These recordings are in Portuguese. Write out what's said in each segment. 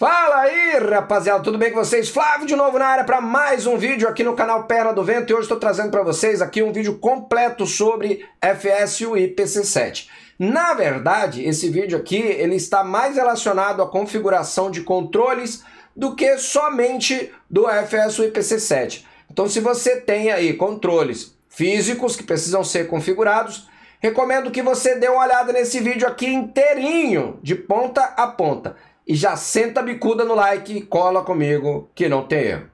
Fala aí, rapaziada, tudo bem com vocês? Flávio de novo na área para mais um vídeo aqui no canal Perna do Vento e hoje estou trazendo para vocês aqui um vídeo completo sobre FSU e PC7. Na verdade, esse vídeo aqui ele está mais relacionado à configuração de controles do que somente do FSU e PC7. Então, se você tem aí controles físicos que precisam ser configurados, recomendo que você dê uma olhada nesse vídeo aqui inteirinho, de ponta a ponta e já senta a bicuda no like e cola comigo que não tem erro.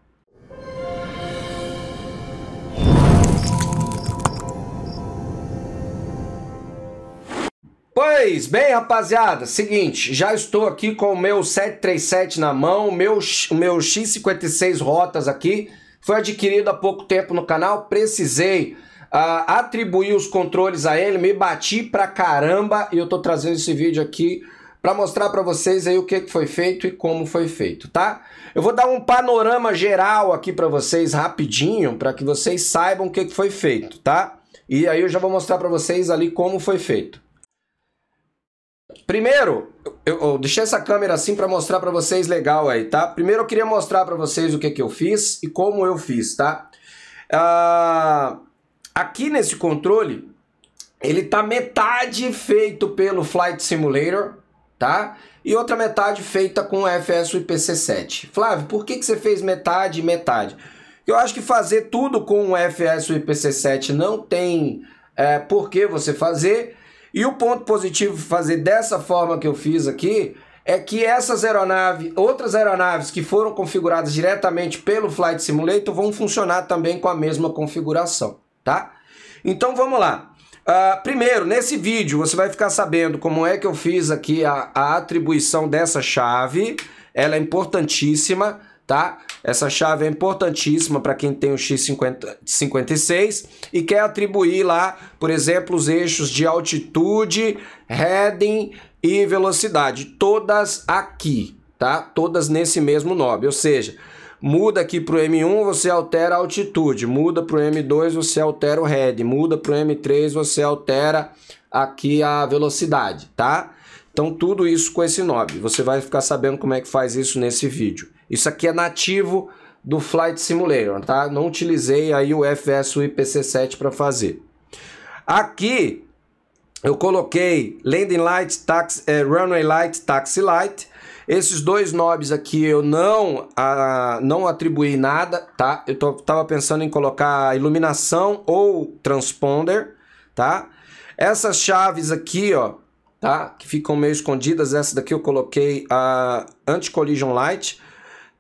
Pois bem, rapaziada, seguinte, já estou aqui com o meu 737 na mão, o meu, meu X56 Rotas aqui, foi adquirido há pouco tempo no canal, precisei uh, atribuir os controles a ele, me bati pra caramba e eu tô trazendo esse vídeo aqui para mostrar para vocês aí o que foi feito e como foi feito, tá? Eu vou dar um panorama geral aqui para vocês rapidinho, para que vocês saibam o que foi feito, tá? E aí eu já vou mostrar para vocês ali como foi feito. Primeiro, eu, eu deixei essa câmera assim para mostrar para vocês legal aí, tá? Primeiro eu queria mostrar para vocês o que, que eu fiz e como eu fiz, tá? Uh, aqui nesse controle, ele tá metade feito pelo Flight Simulator tá? E outra metade feita com FS IPC7. Flávio, por que, que você fez metade e metade? Eu acho que fazer tudo com o FS IPC7 não tem é, por que você fazer. E o ponto positivo fazer dessa forma que eu fiz aqui é que essas aeronaves, outras aeronaves que foram configuradas diretamente pelo Flight Simulator vão funcionar também com a mesma configuração, tá? Então vamos lá. Uh, primeiro, nesse vídeo você vai ficar sabendo como é que eu fiz aqui a, a atribuição dessa chave. Ela é importantíssima, tá? Essa chave é importantíssima para quem tem o X56 e quer atribuir lá, por exemplo, os eixos de altitude, heading e velocidade. Todas aqui, tá? Todas nesse mesmo knob, ou seja... Muda aqui para o M1, você altera a altitude. Muda para o M2, você altera o head. Muda para o M3, você altera aqui a velocidade, tá? Então tudo isso com esse knob. Você vai ficar sabendo como é que faz isso nesse vídeo. Isso aqui é nativo do Flight Simulator, tá? Não utilizei aí o FS IPC7 para fazer. Aqui eu coloquei Landing Light, tax, eh, Runway Light, Taxi Light esses dois nobres aqui eu não, a, não atribuí nada, tá? Eu tô, tava pensando em colocar iluminação ou transponder, tá? Essas chaves aqui, ó, tá? Que ficam meio escondidas. Essa daqui eu coloquei a anti-collision light.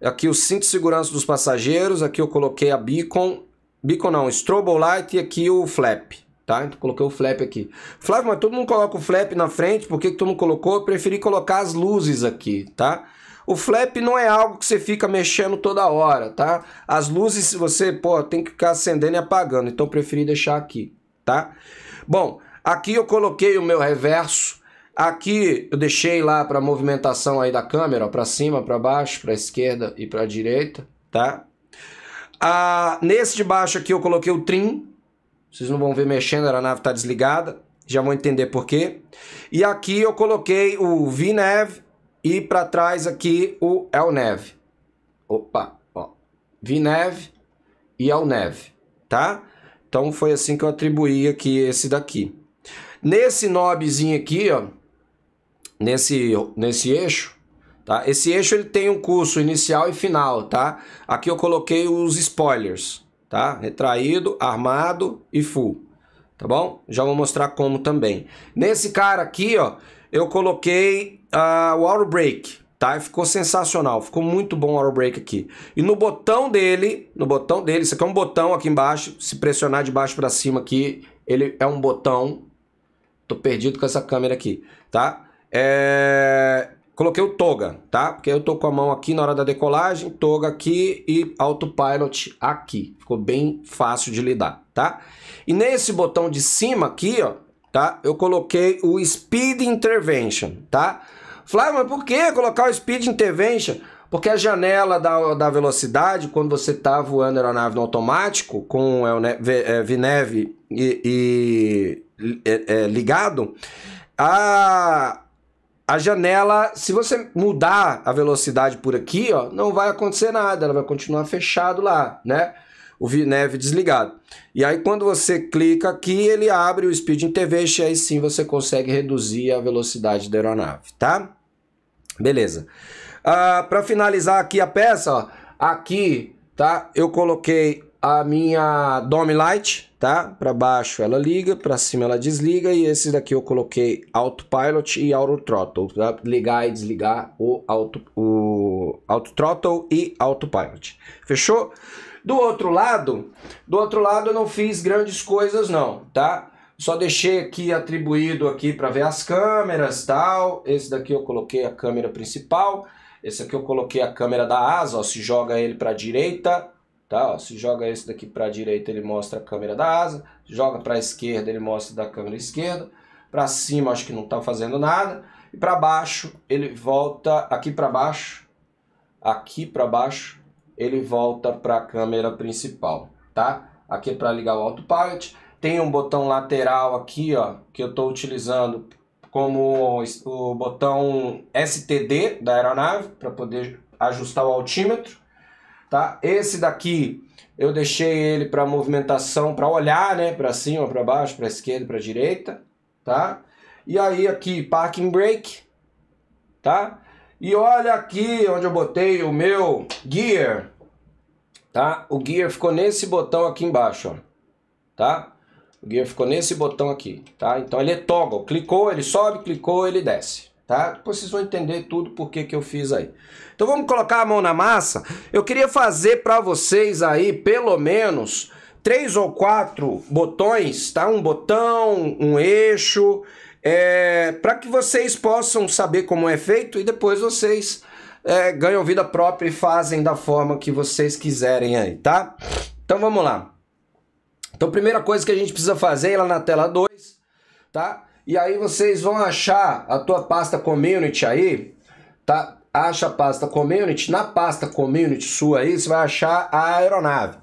Aqui o cinto de segurança dos passageiros. Aqui eu coloquei a beacon. Beacon não, strobo light e aqui o flap, tá? Então coloquei o flap aqui. Flávio, mas todo mundo coloca o flap na frente, por que, que tu não colocou? Eu preferi colocar as luzes aqui, tá? O flap não é algo que você fica mexendo toda hora, tá? As luzes você, pô, tem que ficar acendendo e apagando, então preferi deixar aqui, tá? Bom, aqui eu coloquei o meu reverso, aqui eu deixei lá para movimentação aí da câmera, para cima, para baixo, para esquerda e para direita, tá? Ah, nesse de baixo aqui eu coloquei o trim, vocês não vão ver mexendo, a aeronave está desligada. Já vão entender por quê. E aqui eu coloquei o VNEV e para trás aqui o ELNEV. Opa, ó. VNEV e ELNEV, tá? Então foi assim que eu atribuí aqui esse daqui. Nesse nobzinho aqui, ó, nesse, nesse eixo, tá? Esse eixo ele tem um curso inicial e final, tá? Aqui eu coloquei os spoilers tá? Retraído, armado e full, tá bom? Já vou mostrar como também. Nesse cara aqui, ó, eu coloquei uh, o auto break, tá? E ficou sensacional, ficou muito bom o auto break aqui. E no botão dele, no botão dele, isso aqui é um botão aqui embaixo, se pressionar de baixo para cima aqui, ele é um botão. Tô perdido com essa câmera aqui, tá? É coloquei o toga, tá? Porque eu tô com a mão aqui na hora da decolagem, toga aqui e autopilot aqui. Ficou bem fácil de lidar, tá? E nesse botão de cima aqui, ó, tá? Eu coloquei o Speed Intervention, tá? Flávio, mas por que colocar o Speed Intervention? Porque a janela da, da velocidade, quando você tá voando a aeronave no automático, com o né, e, e é, ligado, a a janela, se você mudar a velocidade por aqui, ó, não vai acontecer nada, ela vai continuar fechado lá, né? O neve né, desligado. E aí quando você clica aqui, ele abre o Speed in e aí sim você consegue reduzir a velocidade da aeronave, tá? Beleza. Ah, Para finalizar aqui a peça, ó, aqui, tá? Eu coloquei a minha Dome Light, tá? Para baixo ela liga, para cima ela desliga e esse daqui eu coloquei Autopilot e Auto Throttle, tá? ligar e desligar o Auto o Auto Throttle e Autopilot. Fechou? Do outro lado, do outro lado eu não fiz grandes coisas não, tá? Só deixei aqui atribuído aqui para ver as câmeras, tal. Esse daqui eu coloquei a câmera principal. Esse aqui eu coloquei a câmera da asa, ó, se joga ele para direita, Tá, ó, se joga esse daqui para a direita, ele mostra a câmera da asa. Joga para a esquerda, ele mostra da câmera esquerda. Para cima, acho que não está fazendo nada. E para baixo, ele volta aqui para baixo. Aqui para baixo, ele volta para a câmera principal, tá? Aqui é para ligar o autopilot. Tem um botão lateral aqui, ó, que eu estou utilizando como o botão STD da aeronave para poder ajustar o altímetro tá? Esse daqui eu deixei ele para movimentação, para olhar, né, para cima, para baixo, para esquerda, para direita, tá? E aí aqui parking brake, tá? E olha aqui onde eu botei o meu gear, tá? O gear ficou nesse botão aqui embaixo, ó, tá? O gear ficou nesse botão aqui, tá? Então ele é toggle, clicou, ele sobe, clicou, ele desce tá? Depois vocês vão entender tudo por que eu fiz aí. Então vamos colocar a mão na massa. Eu queria fazer para vocês aí pelo menos três ou quatro botões, tá? Um botão, um eixo, é, para que vocês possam saber como é feito e depois vocês é, ganham vida própria e fazem da forma que vocês quiserem aí, tá? Então vamos lá. Então, primeira coisa que a gente precisa fazer é lá na tela 2, tá? E aí vocês vão achar a tua pasta community aí, tá? Acha a pasta community, na pasta community sua aí, você vai achar a aeronave.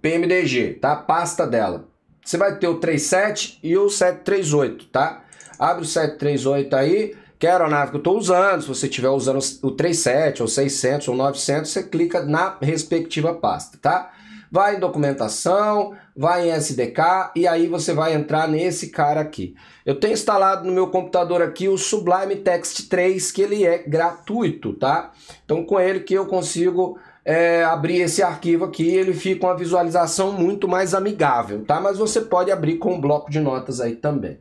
PMDG, tá? A pasta dela. Você vai ter o 37 e o 738, tá? Abre o 738 aí, que é a aeronave que eu estou usando. Se você tiver usando o 37, ou 600, ou 900, você clica na respectiva pasta, tá? Vai em documentação, vai em SDK e aí você vai entrar nesse cara aqui. Eu tenho instalado no meu computador aqui o Sublime Text 3, que ele é gratuito, tá? Então com ele que eu consigo é, abrir esse arquivo aqui, ele fica uma visualização muito mais amigável, tá? Mas você pode abrir com um bloco de notas aí também,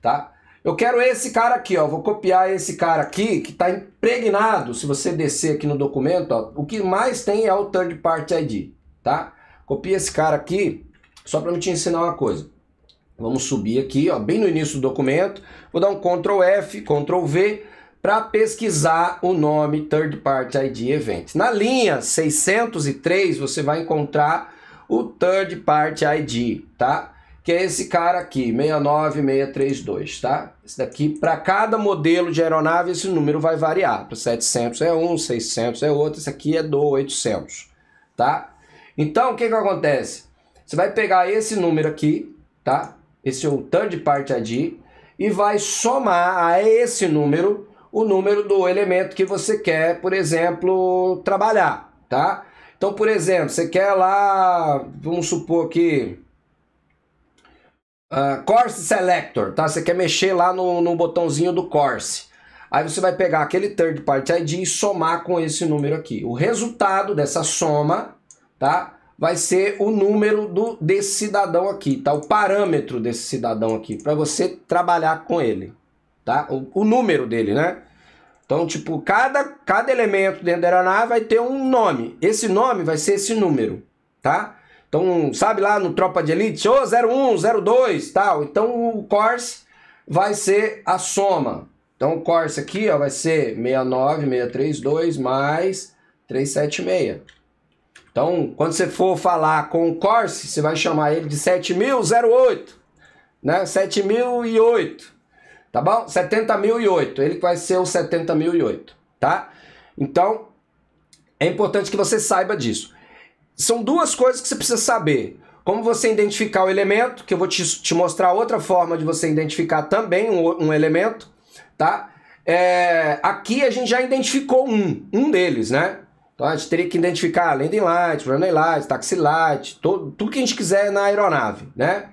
tá? Eu quero esse cara aqui, ó. Vou copiar esse cara aqui que está impregnado. Se você descer aqui no documento, ó, o que mais tem é o third party ID, tá? Copia esse cara aqui só para me te ensinar uma coisa. Vamos subir aqui, ó, bem no início do documento. Vou dar um Ctrl F, Ctrl V para pesquisar o nome Third Party ID Event. Na linha 603 você vai encontrar o Third Party ID, tá? Que é esse cara aqui, 69632, tá? Esse daqui, para cada modelo de aeronave, esse número vai variar. Para 700 é um, 600 é outro, esse aqui é do 800, tá? Então, o que que acontece? Você vai pegar esse número aqui, tá? Esse é o third part ID e vai somar a esse número o número do elemento que você quer, por exemplo, trabalhar, tá? Então, por exemplo, você quer lá, vamos supor que uh, Course Selector, tá? Você quer mexer lá no, no botãozinho do Course. Aí você vai pegar aquele third party ID e somar com esse número aqui. O resultado dessa soma, tá? vai ser o número do, desse cidadão aqui, tá? O parâmetro desse cidadão aqui, para você trabalhar com ele, tá? O, o, número dele, né? Então, tipo, cada, cada elemento dentro da aeronave vai ter um nome. Esse nome vai ser esse número, tá? Então, sabe lá no Tropa de Elite, ô oh, 01, 02, tal. Então, o CORS vai ser a soma. Então, o CORS aqui ó, vai ser 69, 632 mais 376. Então, quando você for falar com o Corse, você vai chamar ele de 7008, né? 7008, tá bom? 70.008, ele vai ser o 70.008, tá? Então, é importante que você saiba disso. São duas coisas que você precisa saber. Como você identificar o elemento, que eu vou te, te mostrar outra forma de você identificar também um, um elemento, tá? É, aqui a gente já identificou um, um deles, né? Então a gente teria que identificar landing light, runway light, taxi light, todo, tudo que a gente quiser na aeronave, né?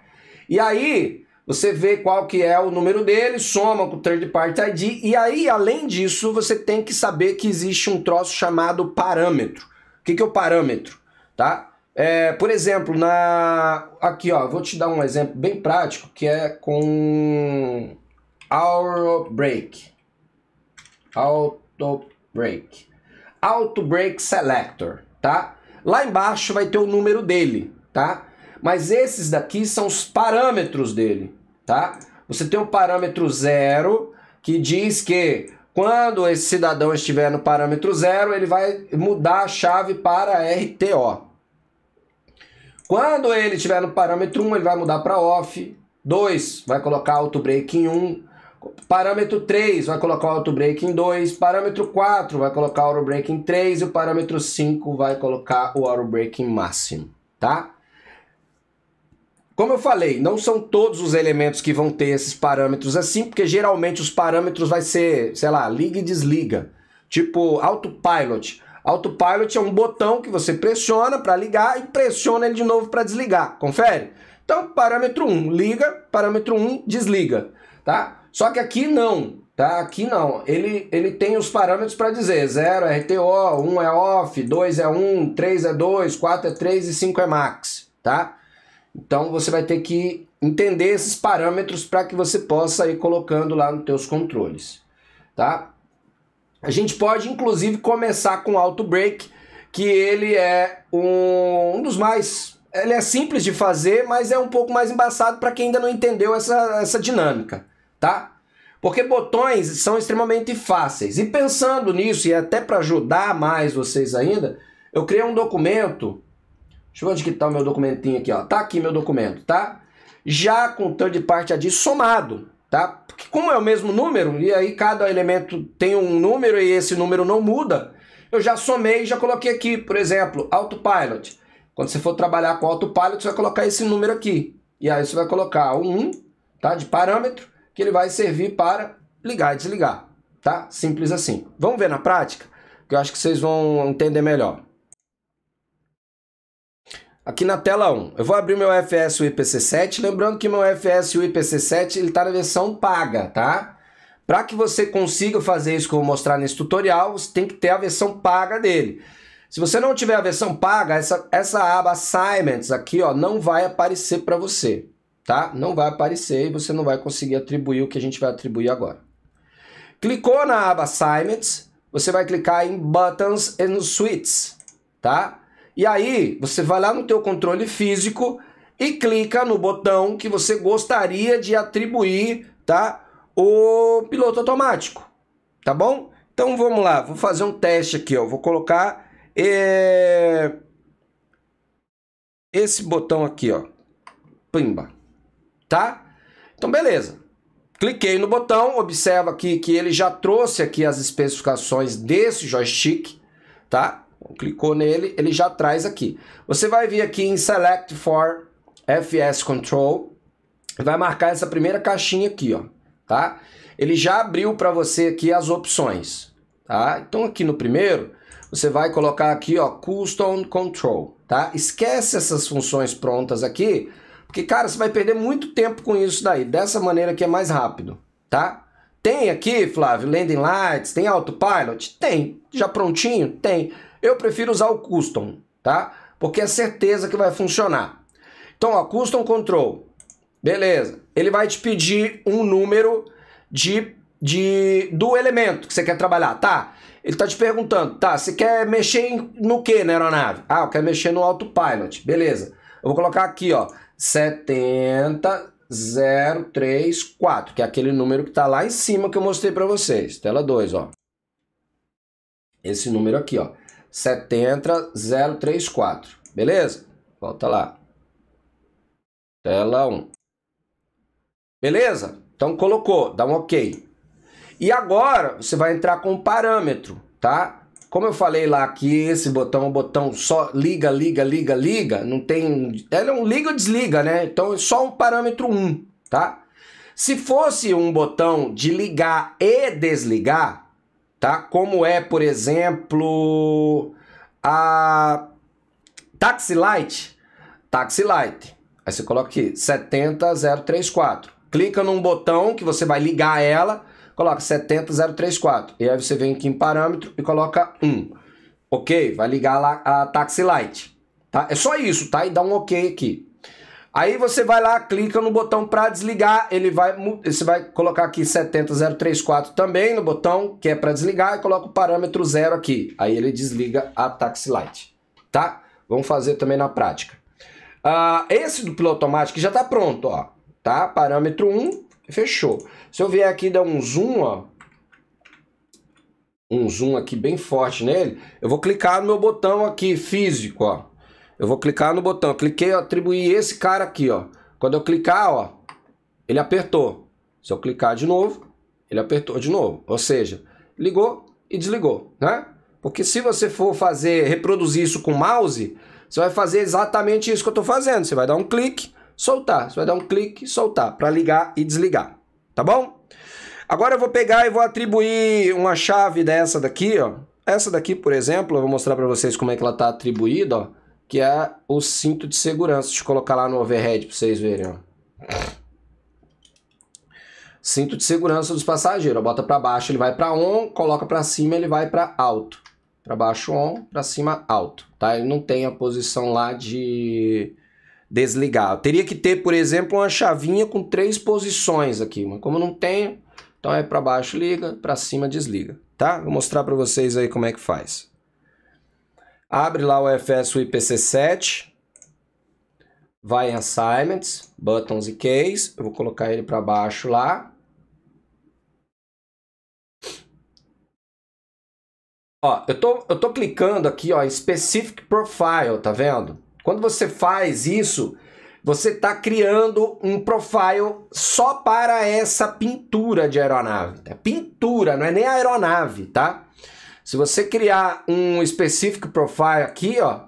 E aí você vê qual que é o número dele, soma com o third party ID e aí além disso você tem que saber que existe um troço chamado parâmetro. O que, que é o parâmetro, tá? É, por exemplo, na aqui ó, vou te dar um exemplo bem prático que é com auto break, auto break. Auto Brake Selector, tá? Lá embaixo vai ter o número dele, tá? Mas esses daqui são os parâmetros dele, tá? Você tem o parâmetro zero, que diz que quando esse cidadão estiver no parâmetro zero, ele vai mudar a chave para RTO. Quando ele estiver no parâmetro 1, um, ele vai mudar para off. 2, vai colocar auto break em 1. Um. Parâmetro 3 vai colocar o auto-break em 2, parâmetro 4 vai colocar o auto-break em 3 e o parâmetro 5 vai colocar o auto-break em máximo, tá? Como eu falei, não são todos os elementos que vão ter esses parâmetros assim, porque geralmente os parâmetros vai ser, sei lá, liga e desliga, tipo autopilot. Autopilot é um botão que você pressiona para ligar e pressiona ele de novo para desligar. Confere? Então, parâmetro 1, liga, parâmetro 1, desliga, tá? Só que aqui não, tá? Aqui não. Ele, ele tem os parâmetros para dizer: 0 é RTO, 1 um é off, 2 é 1, um, 3 é 2, 4 é 3 e 5 é max, tá? Então você vai ter que entender esses parâmetros para que você possa ir colocando lá nos teus controles, tá? A gente pode inclusive começar com o auto break, que ele é um, um dos mais ele é simples de fazer, mas é um pouco mais embaçado para quem ainda não entendeu essa, essa dinâmica tá? Porque botões são extremamente fáceis. E pensando nisso, e até para ajudar mais vocês ainda, eu criei um documento. Deixa eu ver onde que tá o meu documentinho aqui, ó. Tá aqui meu documento, tá? Já com third party AD somado, tá? Porque como é o mesmo número, e aí cada elemento tem um número e esse número não muda, eu já somei e já coloquei aqui, por exemplo, autopilot. Quando você for trabalhar com autopilot, você vai colocar esse número aqui. E aí você vai colocar um, tá? De parâmetro que ele vai servir para ligar e desligar, tá? Simples assim. Vamos ver na prática, que eu acho que vocês vão entender melhor. Aqui na tela 1, eu vou abrir meu FS IPC7, lembrando que meu FS IPC7 ele está na versão paga, tá? Para que você consiga fazer isso que eu vou mostrar nesse tutorial, você tem que ter a versão paga dele. Se você não tiver a versão paga, essa, essa aba Assignments aqui ó, não vai aparecer para você tá? Não vai aparecer e você não vai conseguir atribuir o que a gente vai atribuir agora. Clicou na aba Assignments, você vai clicar em Buttons and Suites, tá? E aí, você vai lá no teu controle físico e clica no botão que você gostaria de atribuir, tá? O piloto automático, tá bom? Então vamos lá, vou fazer um teste aqui, ó. Vou colocar é... esse botão aqui, ó. Pimba tá? Então, beleza. Cliquei no botão, observa aqui que ele já trouxe aqui as especificações desse joystick, tá? Clicou nele, ele já traz aqui. Você vai vir aqui em Select for FS Control, vai marcar essa primeira caixinha aqui, ó, tá? Ele já abriu para você aqui as opções, tá? Então aqui no primeiro, você vai colocar aqui, ó, Custom Control, tá? Esquece essas funções prontas aqui, porque, cara, você vai perder muito tempo com isso daí. Dessa maneira que é mais rápido, tá? Tem aqui, Flávio, Landing Lights, tem Autopilot? Tem. Já prontinho? Tem. Eu prefiro usar o Custom, tá? Porque é certeza que vai funcionar. Então, ó, Custom Control. Beleza. Ele vai te pedir um número de, de do elemento que você quer trabalhar, tá? Ele está te perguntando, tá, você quer mexer no que na aeronave? Ah, eu quero mexer no autopilot. Beleza. Eu vou colocar aqui, ó, 70034, que é aquele número que está lá em cima que eu mostrei para vocês. Tela 2, ó. Esse número aqui, ó. 70034. Beleza? Volta lá. Tela 1. Um. Beleza? Então colocou, dá um OK. E agora você vai entrar com um parâmetro, tá? Como eu falei lá que esse botão o é botão só liga, liga, liga, liga, não tem. Ele é um liga ou desliga, né? Então é só um parâmetro 1, tá? Se fosse um botão de ligar e desligar, tá? Como é, por exemplo, a Taxi Light, Taxi Light. Aí você coloca aqui 70034. Clica num botão que você vai ligar ela coloca 70034. E aí você vem aqui em parâmetro e coloca 1. Ok? Vai ligar lá a Taxi Light. Tá? É só isso, tá? E dá um ok aqui. Aí você vai lá, clica no botão para desligar, ele vai, você vai colocar aqui 70034 também no botão que é para desligar e coloca o parâmetro zero aqui. Aí ele desliga a Taxi Light, tá? Vamos fazer também na prática. Uh, esse do piloto automático já está pronto, ó, tá? Parâmetro 1, Fechou. Se eu vier aqui e um zoom, ó, um zoom aqui bem forte nele, eu vou clicar no meu botão aqui físico, ó. Eu vou clicar no botão, eu cliquei, atribuir esse cara aqui, ó. Quando eu clicar, ó, ele apertou. Se eu clicar de novo, ele apertou de novo. Ou seja, ligou e desligou, né? Porque se você for fazer, reproduzir isso com mouse, você vai fazer exatamente isso que eu estou fazendo. Você vai dar um clique, soltar. Você vai dar um clique e soltar para ligar e desligar, tá bom? Agora eu vou pegar e vou atribuir uma chave dessa daqui, ó. Essa daqui, por exemplo, eu vou mostrar para vocês como é que ela tá atribuída, ó, que é o cinto de segurança. Deixa eu colocar lá no overhead para vocês verem, ó. Cinto de segurança dos passageiros. bota para baixo, ele vai para on, coloca para cima, ele vai para alto. Para baixo on, para cima alto, tá? Ele não tem a posição lá de desligar. Eu teria que ter, por exemplo, uma chavinha com três posições aqui, mas como não tenho, então é para baixo liga, para cima desliga, tá? Vou mostrar para vocês aí como é que faz. Abre lá o FSU IPC7, vai em Assignments, Buttons e Keys, eu vou colocar ele para baixo lá. Ó, eu tô, eu tô clicando aqui, ó, em Specific Profile, tá vendo? Quando você faz isso, você está criando um profile só para essa pintura de aeronave. É pintura, não é nem aeronave, tá? Se você criar um específico profile aqui, ó,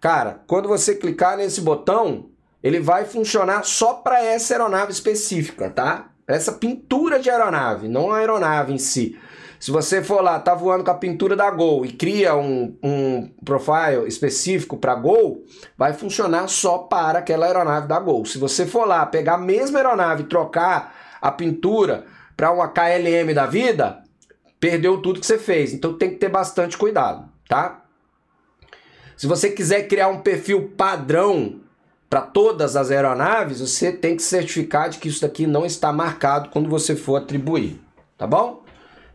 cara, quando você clicar nesse botão, ele vai funcionar só para essa aeronave específica, tá? Essa pintura de aeronave, não a aeronave em si. Se você for lá, tá voando com a pintura da Gol e cria um, um profile específico para Gol, vai funcionar só para aquela aeronave da Gol. Se você for lá pegar a mesma aeronave e trocar a pintura para uma KLM da vida, perdeu tudo que você fez. Então tem que ter bastante cuidado, tá? Se você quiser criar um perfil padrão para todas as aeronaves, você tem que certificar de que isso daqui não está marcado quando você for atribuir, tá bom?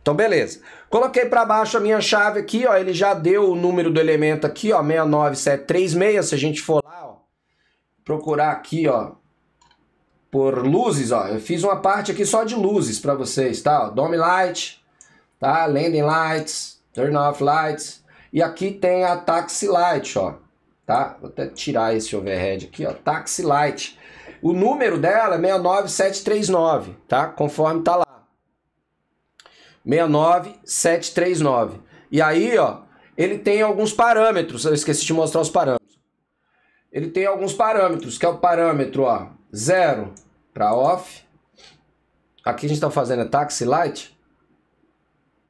Então, beleza. Coloquei para baixo a minha chave aqui, ó. Ele já deu o número do elemento aqui, ó, 69736. Se a gente for lá, ó, procurar aqui, ó, por luzes, ó. Eu fiz uma parte aqui só de luzes para vocês, tá? dome light, tá? Landing lights, turn off lights. E aqui tem a taxi light, ó, tá? Vou até tirar esse overhead aqui, ó, taxi light. O número dela é 69739, tá? Conforme tá lá. 69739. E aí, ó, ele tem alguns parâmetros. Eu esqueci de mostrar os parâmetros. Ele tem alguns parâmetros, que é o parâmetro, ó, 0 para off. Aqui a gente está fazendo é taxi light.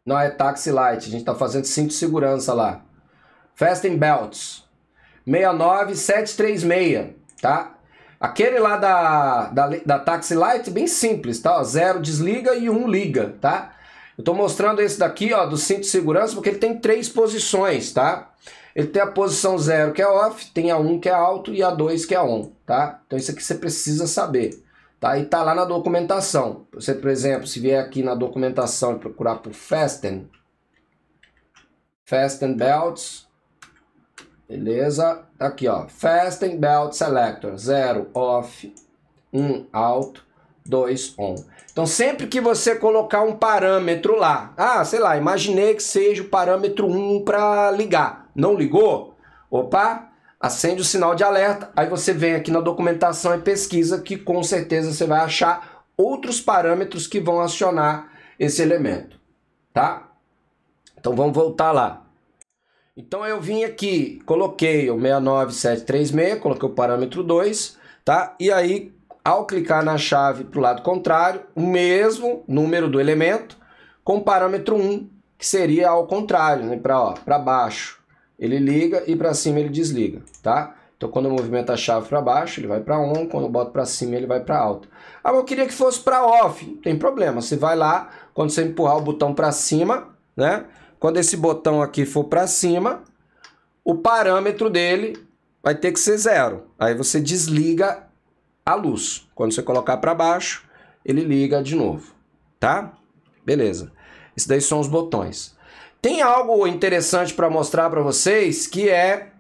Não é taxi light, a gente está fazendo cinto de segurança lá. Fasten belts. 69736, tá? Aquele lá da, da, da Taxi Light, bem simples, tá? Ó, zero desliga e um liga, tá? Eu tô mostrando esse daqui, ó, do cinto de segurança, porque ele tem três posições, tá? Ele tem a posição 0 que é off, tem a 1 um, que é alto e a 2 que é on, tá? Então isso aqui você precisa saber, tá? E tá lá na documentação. Você, por exemplo, se vier aqui na documentação e procurar por Fasten, Fasten Belts, beleza? Tá aqui, ó, Fasten Belt Selector, 0 off, 1 um, alto 2 1. Então sempre que você colocar um parâmetro lá, ah, sei lá, imaginei que seja o parâmetro 1 para ligar, não ligou? Opa, acende o sinal de alerta, aí você vem aqui na documentação e pesquisa que com certeza você vai achar outros parâmetros que vão acionar esse elemento, tá? Então vamos voltar lá. Então eu vim aqui, coloquei o 69736, coloquei o parâmetro 2, tá? E aí ao clicar na chave para o lado contrário, o mesmo número do elemento com parâmetro 1, que seria ao contrário, né? para baixo ele liga e para cima ele desliga, tá? Então quando eu movimento a chave para baixo, ele vai para on, quando eu boto para cima, ele vai para alto. Ah, eu queria que fosse para off, não tem problema, você vai lá, quando você empurrar o botão para cima, né? Quando esse botão aqui for para cima, o parâmetro dele vai ter que ser zero. Aí você desliga a luz. Quando você colocar para baixo, ele liga de novo, tá? Beleza. Isso daí são os botões. Tem algo interessante para mostrar para vocês que é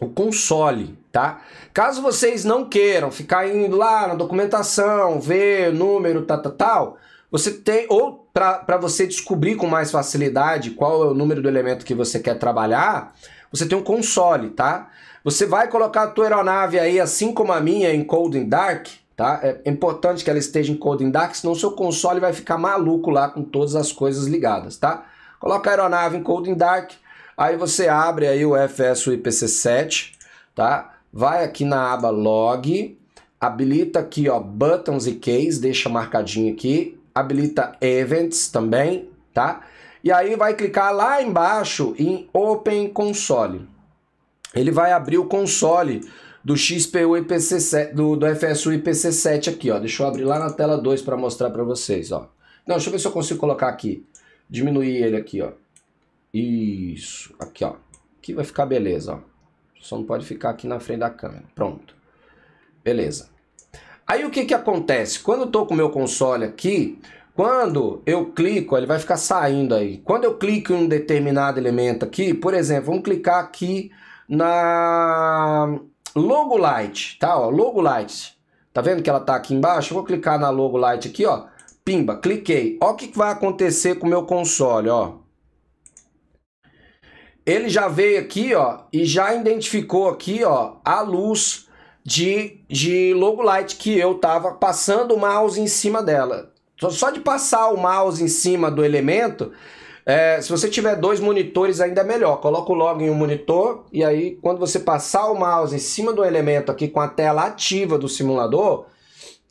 o console, tá? Caso vocês não queiram ficar indo lá na documentação, ver número, tal, tal, tal, você tem ou para você descobrir com mais facilidade qual é o número do elemento que você quer trabalhar, você tem um console, tá? Você vai colocar a tua aeronave aí, assim como a minha, em Cold and Dark, tá? É importante que ela esteja em Cold and Dark, senão seu console vai ficar maluco lá com todas as coisas ligadas, tá? Coloca a aeronave em Cold and Dark, aí você abre aí o FS IPC7, tá? Vai aqui na aba Log, habilita aqui, ó, Buttons e Keys, deixa marcadinho aqui, habilita Events também, tá? E aí vai clicar lá embaixo em Open Console ele vai abrir o console do XPU IPC7, do, do FSU IPC7 aqui, ó. Deixa eu abrir lá na tela 2 para mostrar para vocês, ó. Não, deixa eu ver se eu consigo colocar aqui. Diminuir ele aqui, ó. Isso, aqui, ó. Aqui vai ficar beleza, ó. Só não pode ficar aqui na frente da câmera. Pronto. Beleza. Aí o que que acontece? Quando eu tô com o meu console aqui, quando eu clico, ele vai ficar saindo aí. Quando eu clico em um determinado elemento aqui, por exemplo, vamos clicar aqui na logo light, tá? Ó, logo light. Tá vendo que ela tá aqui embaixo? Eu vou clicar na logo light aqui, ó. Pimba, cliquei. Ó o que vai acontecer com o meu console, ó. Ele já veio aqui, ó, e já identificou aqui, ó, a luz de, de logo light que eu tava passando o mouse em cima dela. Só de passar o mouse em cima do elemento, é, se você tiver dois monitores, ainda é melhor. Coloca o log em um monitor e aí, quando você passar o mouse em cima do elemento aqui com a tela ativa do simulador,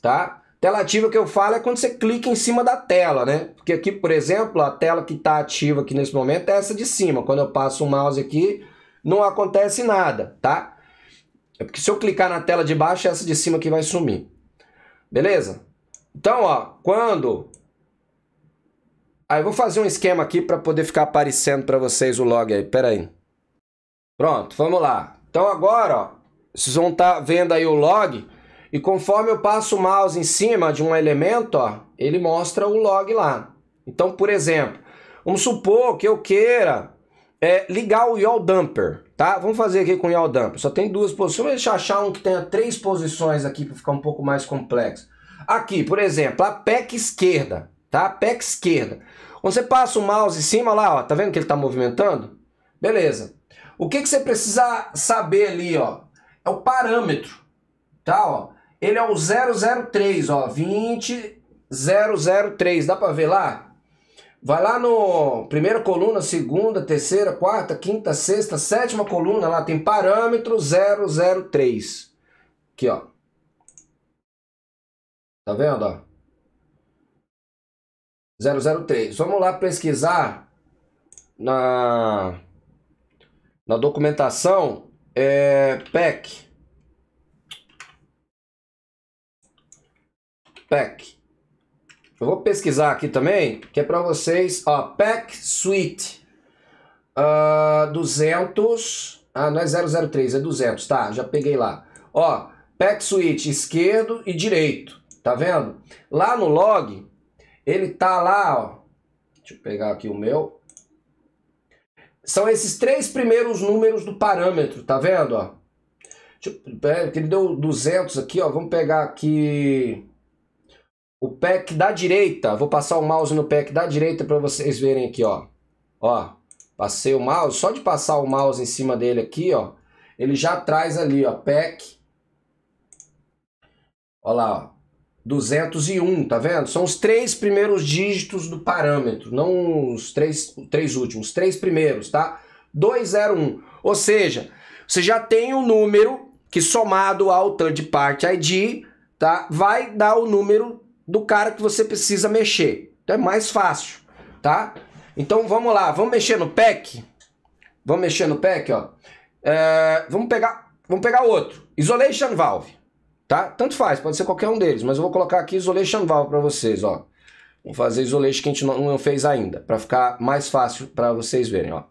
tá? Tela ativa que eu falo é quando você clica em cima da tela, né? Porque aqui, por exemplo, a tela que está ativa aqui nesse momento é essa de cima. Quando eu passo o mouse aqui, não acontece nada, tá? É porque se eu clicar na tela de baixo, é essa de cima que vai sumir. Beleza? Então, ó, quando Aí vou fazer um esquema aqui para poder ficar aparecendo para vocês o log aí. Pera aí. Pronto, vamos lá. Então agora, ó, vocês vão estar tá vendo aí o log e conforme eu passo o mouse em cima de um elemento, ó, ele mostra o log lá. Então, por exemplo, vamos supor que eu queira é, ligar o yaw dumper, tá? Vamos fazer aqui com o yaw dumper. Só tem duas posições. Deixa eu achar um que tenha três posições aqui para ficar um pouco mais complexo. Aqui, por exemplo, a PEC esquerda tá? Peca esquerda. Quando você passa o mouse em cima lá, ó, tá vendo que ele tá movimentando? Beleza. O que, que você precisa saber ali, ó? É o parâmetro, tá, ó? Ele é o 003, ó, 20003, dá para ver lá? Vai lá no primeira coluna, segunda, terceira, quarta, quinta, sexta, sétima coluna, lá tem parâmetro 003. Aqui, ó. Tá vendo, ó? 003. Vamos lá pesquisar na, na documentação é, PEC. PEC. Eu vou pesquisar aqui também, que é para vocês, ó, PEC Suite uh, ah, 200, ah, não é 003, é 200, tá, já peguei lá. Ó, PEC Suite esquerdo e direito, tá vendo? Lá no log, ele tá lá, ó. Deixa eu pegar aqui o meu. São esses três primeiros números do parâmetro, tá vendo, ó? Deixa, ele deu 200 aqui, ó. Vamos pegar aqui o pack da direita. Vou passar o mouse no pack da direita para vocês verem aqui, ó. Ó, passei o mouse. Só de passar o mouse em cima dele aqui, ó, ele já traz ali, ó, pack. Ó lá, ó. 201, tá vendo? São os três primeiros dígitos do parâmetro, não os três, três últimos, os três primeiros, tá? 201. Ou seja, você já tem o um número que somado ao third party ID, tá? Vai dar o número do cara que você precisa mexer. Então é mais fácil, tá? Então vamos lá, vamos mexer no pack. Vamos mexer no pack, ó. É, vamos pegar, vamos pegar outro. Isolation valve. Tá? Tanto faz, pode ser qualquer um deles, mas eu vou colocar aqui Isolation Valve para vocês, ó. Vou fazer Isolation que a gente não fez ainda, para ficar mais fácil para vocês verem, ó.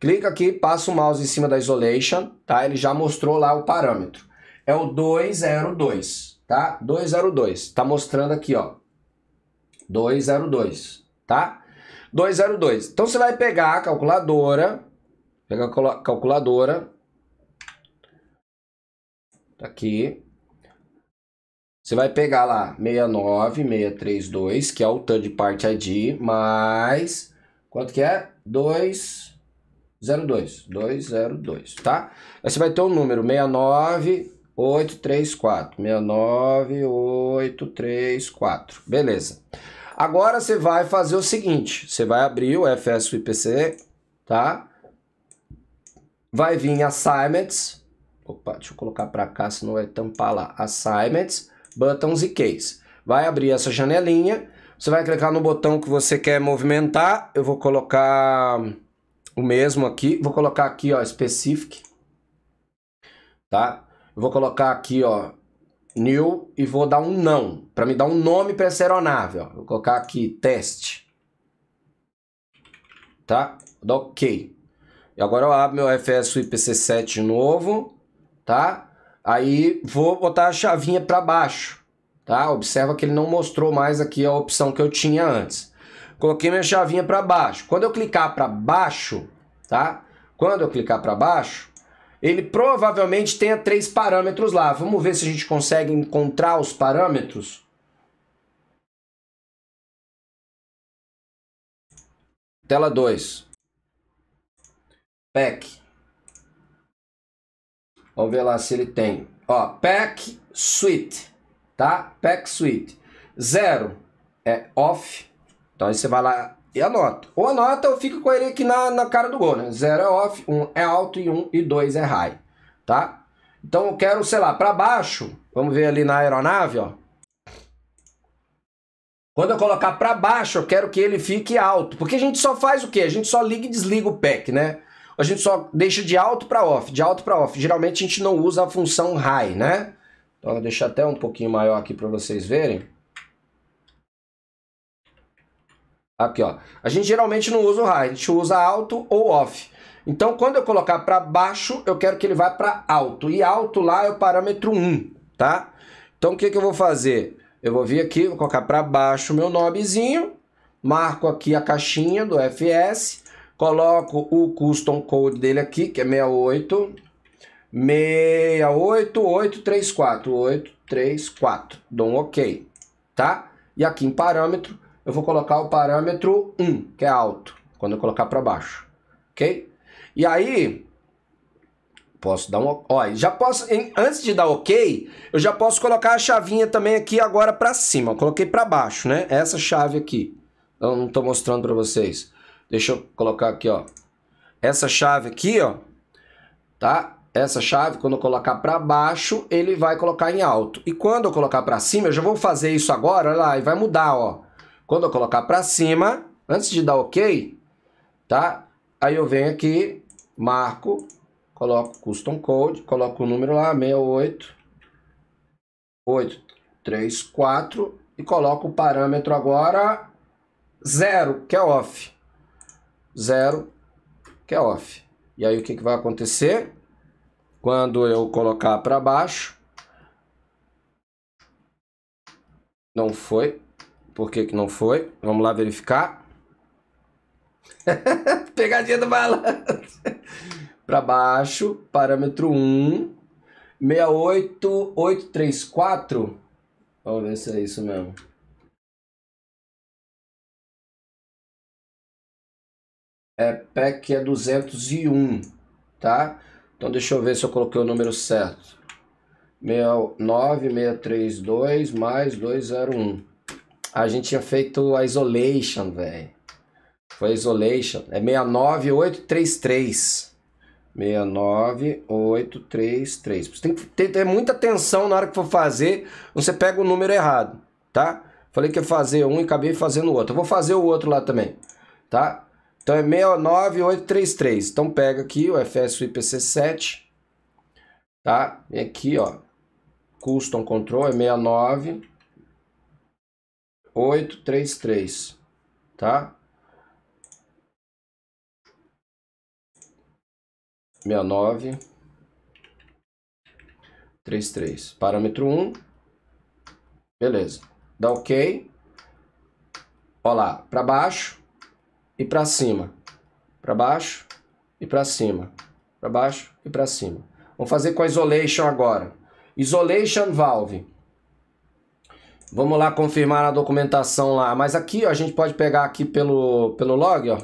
Clica aqui, passa o mouse em cima da Isolation, tá? Ele já mostrou lá o parâmetro. É o 202, tá? 202, tá mostrando aqui, ó. 202, tá? 202. Então você vai pegar a calculadora, pegar a calculadora, tá aqui, você vai pegar lá 69632, que é o third party ID, mais quanto que é? 202. 202, tá? Aí você vai ter o um número 69834. 69834. Beleza. Agora você vai fazer o seguinte, você vai abrir o FSUIPC, tá? Vai vir assignments. Opa, deixa eu colocar para cá, senão vai tampar lá. Assignments buttons e keys. Vai abrir essa janelinha, você vai clicar no botão que você quer movimentar, eu vou colocar o mesmo aqui, vou colocar aqui, ó, specific, tá? Eu vou colocar aqui, ó, new e vou dar um não, para me dar um nome para essa aeronave, ó. Vou colocar aqui teste. Tá? Dá OK. E agora eu abro meu FS IPC7 de novo, tá? Aí vou botar a chavinha para baixo, tá? Observa que ele não mostrou mais aqui a opção que eu tinha antes. Coloquei minha chavinha para baixo. Quando eu clicar para baixo, tá? Quando eu clicar para baixo, ele provavelmente tenha três parâmetros lá. Vamos ver se a gente consegue encontrar os parâmetros. Tela 2. Pack. Vamos ver lá se ele tem. Ó, pack suite, tá? Pack suite. Zero é off. Então aí você vai lá e anota. Ou anota ou fica com ele aqui na, na cara do gol, né? Zero é off, um é alto e um e dois é high, tá? Então eu quero, sei lá, para baixo. Vamos ver ali na aeronave, ó. Quando eu colocar para baixo, eu quero que ele fique alto. Porque a gente só faz o quê? A gente só liga e desliga o pack, né? a gente só deixa de alto para off, de alto para off. Geralmente a gente não usa a função high, né? Então eu deixo até um pouquinho maior aqui para vocês verem. Aqui, ó. A gente geralmente não usa o high, a gente usa alto ou off. Então, quando eu colocar para baixo, eu quero que ele vá para alto. E alto lá é o parâmetro 1, tá? Então, o que, que eu vou fazer? Eu vou vir aqui, vou colocar para baixo meu nobzinho, marco aqui a caixinha do FS Coloco o custom code dele aqui, que é 68 68834, 834. Dou um OK, tá? E aqui em parâmetro, eu vou colocar o parâmetro 1, que é alto, quando eu colocar para baixo, ok? E aí, posso dar um... olha já posso, antes de dar ok, eu já posso colocar a chavinha também aqui agora para cima. Eu coloquei para baixo, né? Essa chave aqui. Eu não estou mostrando para vocês. Deixa eu colocar aqui, ó. Essa chave aqui, ó, tá? Essa chave, quando eu colocar para baixo, ele vai colocar em alto. E quando eu colocar para cima, eu já vou fazer isso agora, olha lá, e vai mudar, ó. Quando eu colocar para cima, antes de dar OK, tá? Aí eu venho aqui, marco, coloco custom code, coloco o número lá, 68, 834, e coloco o parâmetro agora zero, que é off zero, que é off. E aí o que, que vai acontecer? Quando eu colocar para baixo, não foi. Por que, que não foi? Vamos lá verificar. Pegadinha do balanço. para baixo, parâmetro 1, 68834. Vamos ver se é isso mesmo. é PEC é 201, tá? Então deixa eu ver se eu coloquei o número certo. 69632 mais 201. A gente tinha feito a isolation, velho. Foi isolation. É 69833. 69833. tem que ter, ter muita atenção na hora que for fazer. Você pega o número errado, tá? Falei que ia fazer um e acabei fazendo o outro. Eu vou fazer o outro lá também, tá? Então é 69833. Então pega aqui o FS IPC7, tá? E aqui, ó, custom control é 69833, tá? três três. Parâmetro 1. Beleza. Dá OK. Olha lá, para baixo e para cima, para baixo e para cima, para baixo e para cima. Vamos fazer com a isolation agora. Isolation valve. Vamos lá confirmar a documentação lá. Mas aqui, ó, a gente pode pegar aqui pelo, pelo log, ó.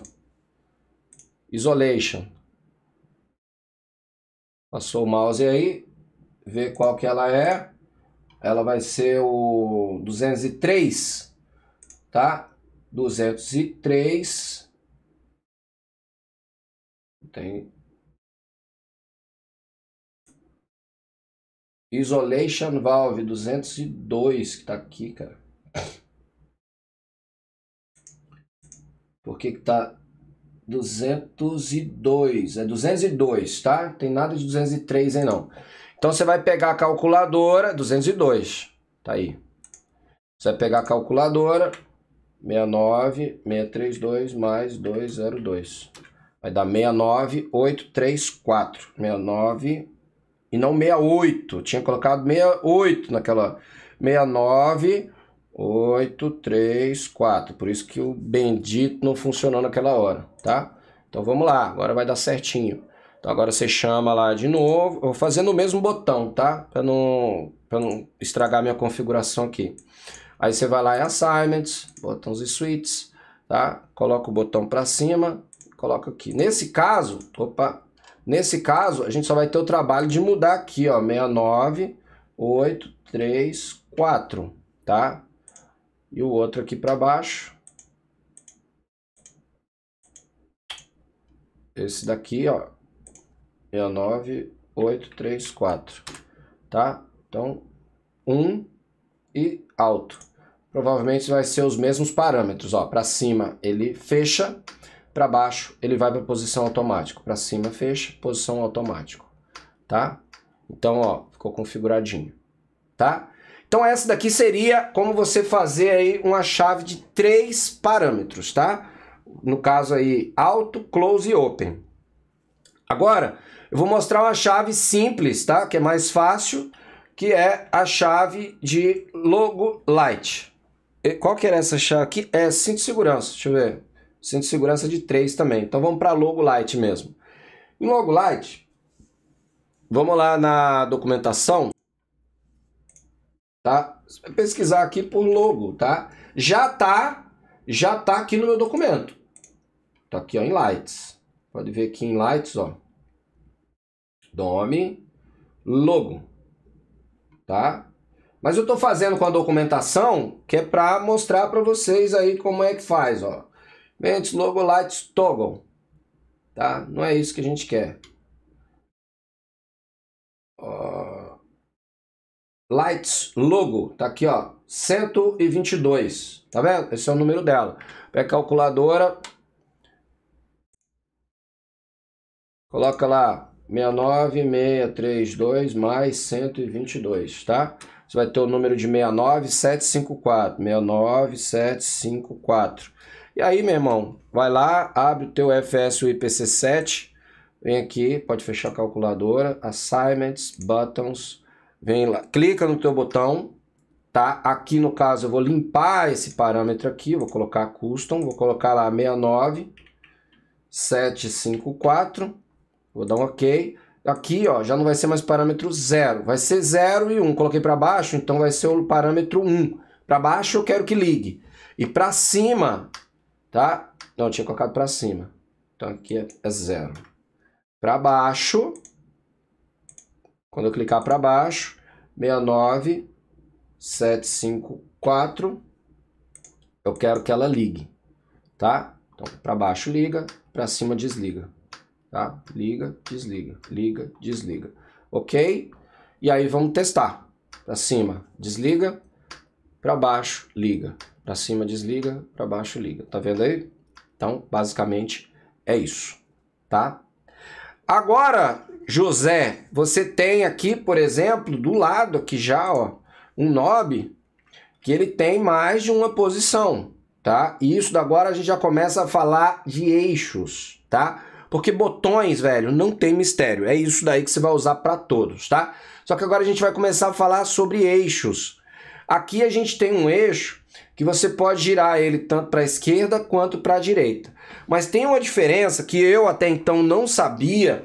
Isolation. Passou o mouse aí. Ver qual que ela é. Ela vai ser o 203, tá? 203 tem Isolation Valve 202 que tá aqui, cara. Por que que tá 202? É 202, tá? Tem nada de 203 aí não. Então você vai pegar a calculadora, 202, tá aí. Você vai pegar a calculadora, 69, 632 mais 202. Vai dar 69834. 69 e não 68. Eu tinha colocado 68 naquela 69834. Por isso que o bendito não funcionou naquela hora, tá? Então vamos lá, agora vai dar certinho. Então agora você chama lá de novo, eu vou fazer no mesmo botão, tá? Para não para não estragar minha configuração aqui. Aí você vai lá em assignments, botões e suites, tá? Coloca o botão para cima, coloco aqui. Nesse caso, opa, nesse caso, a gente só vai ter o trabalho de mudar aqui, ó, 69, 8, 3, 4, tá? E o outro aqui para baixo. Esse daqui, ó, 69, 8, 3, 4, tá? Então, 1 um e alto. Provavelmente vai ser os mesmos parâmetros, ó, para cima ele fecha, para baixo, ele vai para posição automático. Para cima, fecha, posição automático. Tá? Então, ó, ficou configuradinho. Tá? Então, essa daqui seria como você fazer aí uma chave de três parâmetros, tá? No caso aí, alto, close e open. Agora, eu vou mostrar uma chave simples, tá? Que é mais fácil, que é a chave de logo light. Qual que era essa chave aqui? É cinto de segurança, deixa eu ver cinto de segurança de 3 também. Então vamos para logo light mesmo. Em logo light, vamos lá na documentação, tá? Pesquisar aqui por logo, tá? Já tá, já tá aqui no meu documento. Tá aqui ó, em lights. Pode ver aqui em lights, ó. Nome, logo, tá? Mas eu tô fazendo com a documentação que é para mostrar para vocês aí como é que faz, ó. Vents Logo Lights Toggle. Tá? Não é isso que a gente quer. Uh, lights Logo, tá aqui ó, 122, tá vendo? Esse é o número dela. Pega a calculadora, coloca lá 69632 mais 122, tá? Você vai ter o número de 69754, 69754. E aí, meu irmão, vai lá, abre o teu FS IPC7, vem aqui, pode fechar a calculadora, assignments, buttons, vem lá, clica no teu botão, tá? Aqui no caso eu vou limpar esse parâmetro aqui, vou colocar custom, vou colocar lá 69 754, vou dar um OK. Aqui, ó, já não vai ser mais parâmetro 0, vai ser 0 e 1. Um. Coloquei para baixo, então vai ser o parâmetro 1. Um. Para baixo eu quero que ligue. E para cima, tá? Não, tinha colocado para cima. Então aqui é, é zero. Para baixo, quando eu clicar para baixo, 69754, eu quero que ela ligue, tá? Então, para baixo liga, para cima desliga, tá? Liga, desliga, liga, desliga, ok? E aí vamos testar. Para cima, desliga, para baixo, liga. Para cima desliga, para baixo liga. Tá vendo aí? Então, basicamente é isso, tá? Agora, José, você tem aqui, por exemplo, do lado aqui já, ó, um knob que ele tem mais de uma posição, tá? E isso agora a gente já começa a falar de eixos, tá? Porque botões, velho, não tem mistério. É isso daí que você vai usar para todos, tá? Só que agora a gente vai começar a falar sobre eixos. Aqui a gente tem um eixo que você pode girar ele tanto para a esquerda quanto para a direita. Mas tem uma diferença que eu até então não sabia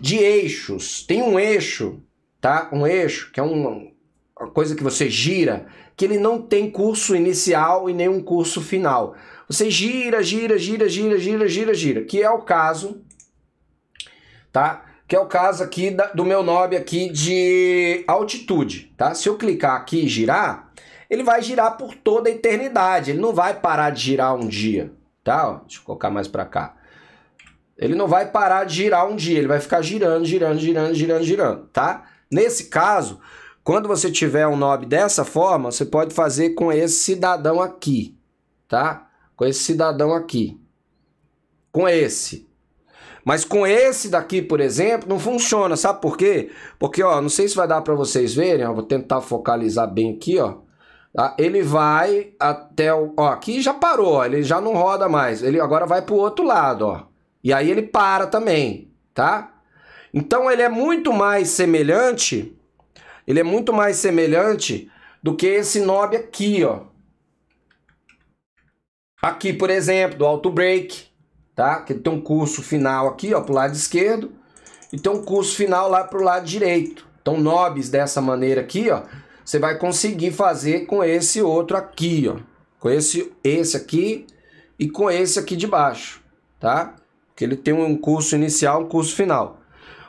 de eixos. Tem um eixo, tá? Um eixo que é uma, uma coisa que você gira, que ele não tem curso inicial e nenhum curso final. Você gira, gira, gira, gira, gira, gira, gira, que é o caso, tá? Que é o caso aqui da, do meu knob aqui de altitude, tá? Se eu clicar aqui e girar, ele vai girar por toda a eternidade. Ele não vai parar de girar um dia, tá? Deixa eu colocar mais para cá. Ele não vai parar de girar um dia, ele vai ficar girando, girando, girando, girando, girando, tá? Nesse caso, quando você tiver um nob dessa forma, você pode fazer com esse cidadão aqui, tá? Com esse cidadão aqui. Com esse, mas com esse daqui, por exemplo, não funciona, sabe por quê? Porque, ó, não sei se vai dar para vocês verem, ó, vou tentar focalizar bem aqui, ó. Tá? Ele vai até o. Ó, aqui já parou, ó, ele já não roda mais. Ele agora vai para o outro lado, ó. E aí ele para também, tá? Então ele é muito mais semelhante. Ele é muito mais semelhante do que esse knob aqui, ó. Aqui, por exemplo, do auto break, tá? Que tem um curso final aqui, ó, pro lado esquerdo, e tem um curso final lá pro lado direito. Então, nobres dessa maneira aqui, ó, você vai conseguir fazer com esse outro aqui, ó. Com esse, esse aqui e com esse aqui de baixo, tá? Porque ele tem um curso inicial, um curso final.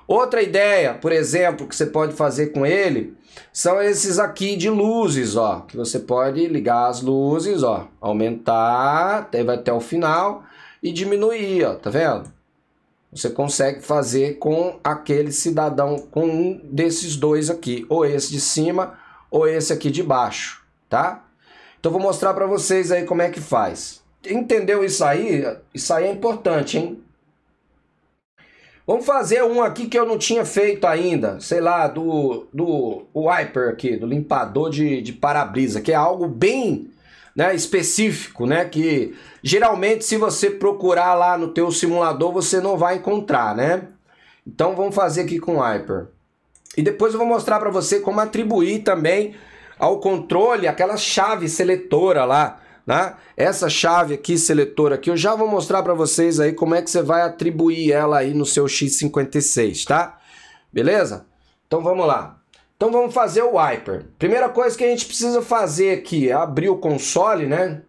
Outra ideia, por exemplo, que você pode fazer com ele, são esses aqui de luzes, ó. Que você pode ligar as luzes, ó. Aumentar, até vai até o final e diminuir, ó. Tá vendo? Você consegue fazer com aquele cidadão, com um desses dois aqui. Ou esse de cima ou esse aqui de baixo, tá? Então vou mostrar para vocês aí como é que faz. Entendeu isso aí? Isso aí é importante, hein? Vamos fazer um aqui que eu não tinha feito ainda, sei lá, do, do wiper aqui, do limpador de, de para-brisa, que é algo bem né, específico, né? Que geralmente se você procurar lá no teu simulador, você não vai encontrar, né? Então vamos fazer aqui com o wiper. E depois eu vou mostrar para você como atribuir também ao controle aquela chave seletora lá, né? Essa chave aqui seletora aqui, eu já vou mostrar para vocês aí como é que você vai atribuir ela aí no seu X56, tá? Beleza? Então vamos lá. Então vamos fazer o wiper. Primeira coisa que a gente precisa fazer aqui é abrir o console, né?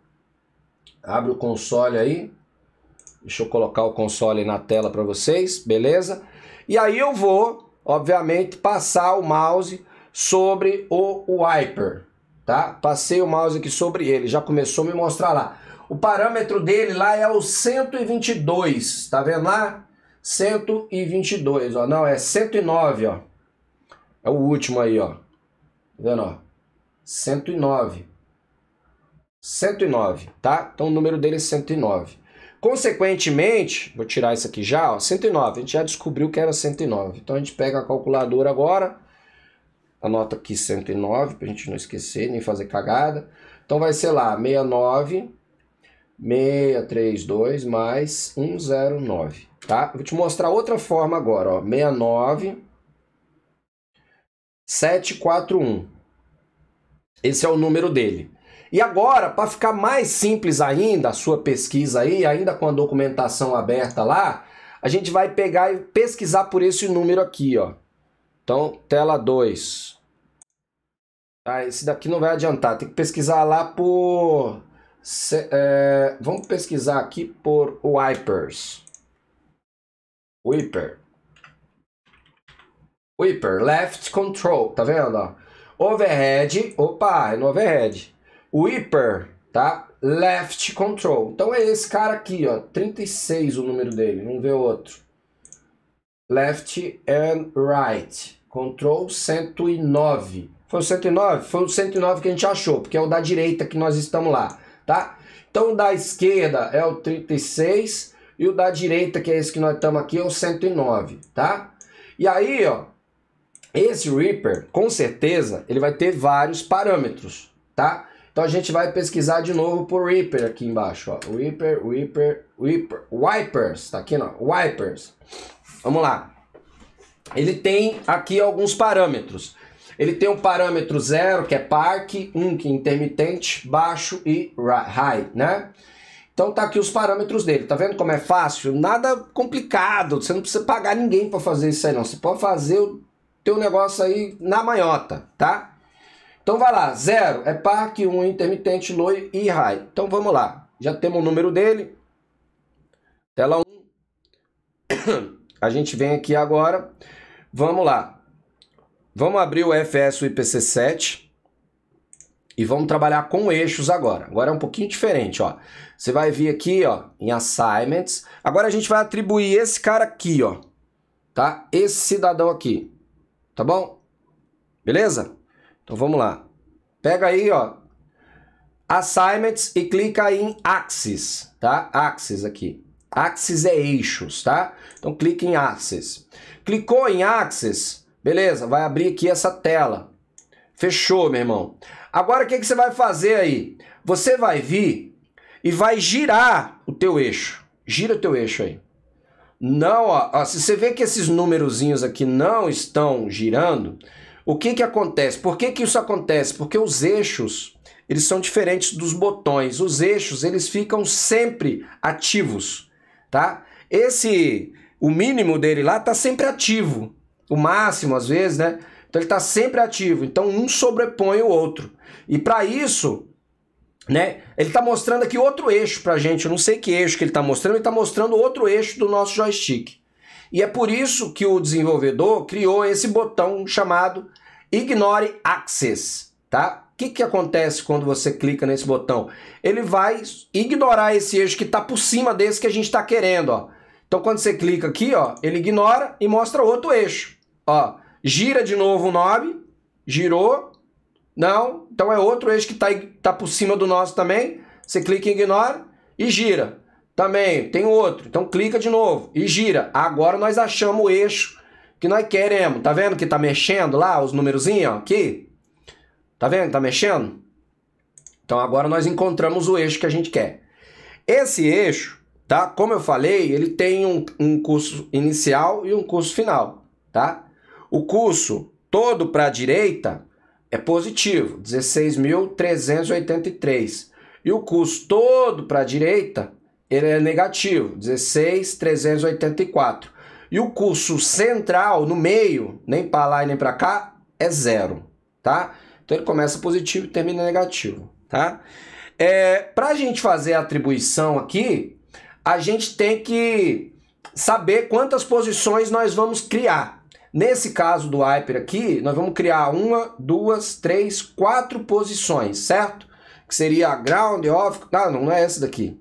Abre o console aí. Deixa eu colocar o console na tela para vocês, beleza? E aí eu vou obviamente, passar o mouse sobre o wiper, tá? Passei o mouse aqui sobre ele, já começou a me mostrar lá. O parâmetro dele lá é o 122, tá vendo lá? 122, ó, não, é 109, ó. É o último aí, ó. Tá vendo, ó? 109. 109, tá? Então o número dele é 109. Consequentemente, vou tirar isso aqui já, ó, 109. A gente já descobriu que era 109. Então a gente pega a calculadora agora, anota aqui 109 para a gente não esquecer, nem fazer cagada. Então vai ser lá 69 632 mais 109, tá? Vou te mostrar outra forma agora, ó, 69 741. Esse é o número dele. E agora, para ficar mais simples ainda, a sua pesquisa aí, ainda com a documentação aberta lá, a gente vai pegar e pesquisar por esse número aqui, ó. Então, tela 2. Ah, esse daqui não vai adiantar, tem que pesquisar lá por... Se, é, vamos pesquisar aqui por wipers. Wiper. Wiper, left control, tá vendo? Ó? Overhead, opa, é no overhead. Whipper, tá? Left Control. Então é esse cara aqui, ó. 36 o número dele, vamos ver outro. Left and Right. Control 109. Foi o 109? Foi o 109 que a gente achou, porque é o da direita que nós estamos lá, tá? Então o da esquerda é o 36 e o da direita, que é esse que nós estamos aqui, é o 109, tá? E aí, ó, esse Reaper, com certeza, ele vai ter vários parâmetros, tá? Então a gente vai pesquisar de novo por Reaper aqui embaixo, ó. Reaper, Reaper, Reaper, Wipers, tá aqui, ó, Wipers. Vamos lá. Ele tem aqui alguns parâmetros. Ele tem um parâmetro zero, que é parque, um que é intermitente, baixo e high, né? Então tá aqui os parâmetros dele. Tá vendo como é fácil? Nada complicado. Você não precisa pagar ninguém para fazer isso aí não. Você pode fazer o teu negócio aí na manhota, tá? Então vai lá, zero é par que 1 um é intermitente, low e high Então vamos lá, já temos o número dele. Tela 1. Um. A gente vem aqui agora, vamos lá. Vamos abrir o FS IPC7 e vamos trabalhar com eixos agora. Agora é um pouquinho diferente, ó. Você vai vir aqui, ó, em assignments. Agora a gente vai atribuir esse cara aqui, ó. Tá? Esse cidadão aqui. Tá bom? Beleza? Então vamos lá. Pega aí, ó, assignments e clica em axis, tá? Axis aqui. Axis é eixos, tá? Então clica em axis. Clicou em axis, beleza, vai abrir aqui essa tela. Fechou, meu irmão. Agora o que, que você vai fazer aí? Você vai vir e vai girar o teu eixo. Gira o teu eixo aí. Não, ó, ó se você vê que esses númerozinhos aqui não estão girando, o que, que acontece? Por que, que isso acontece? Porque os eixos eles são diferentes dos botões. Os eixos eles ficam sempre ativos, tá? Esse o mínimo dele lá tá sempre ativo, o máximo às vezes, né? Então ele tá sempre ativo. Então um sobrepõe o outro. E para isso, né? Ele tá mostrando aqui outro eixo para gente. Eu não sei que eixo que ele tá mostrando. Ele tá mostrando outro eixo do nosso joystick. E é por isso que o desenvolvedor criou esse botão chamado Ignore Access, tá? O que, que acontece quando você clica nesse botão? Ele vai ignorar esse eixo que está por cima desse que a gente está querendo, ó. Então, quando você clica aqui, ó, ele ignora e mostra outro eixo. Ó, gira de novo o knob, girou, não, então é outro eixo que está tá por cima do nosso também. Você clica em ignora e gira. Também tem outro, então clica de novo e gira. Agora nós achamos o eixo que nós queremos. Tá vendo que tá mexendo lá os númerozinhos aqui? Tá vendo que tá mexendo? Então agora nós encontramos o eixo que a gente quer. Esse eixo, tá? Como eu falei, ele tem um, um curso inicial e um curso final, tá? O curso todo para a direita é positivo, 16.383. E o curso todo para a direita, ele é negativo, 16.384. E o curso central, no meio, nem para lá e nem para cá, é zero, tá? Então ele começa positivo e termina negativo, tá? É, para a gente fazer a atribuição aqui, a gente tem que saber quantas posições nós vamos criar. Nesse caso do Hyper aqui, nós vamos criar uma, duas, três, quatro posições, certo? Que seria a ground, off... Ah, não, não é essa daqui.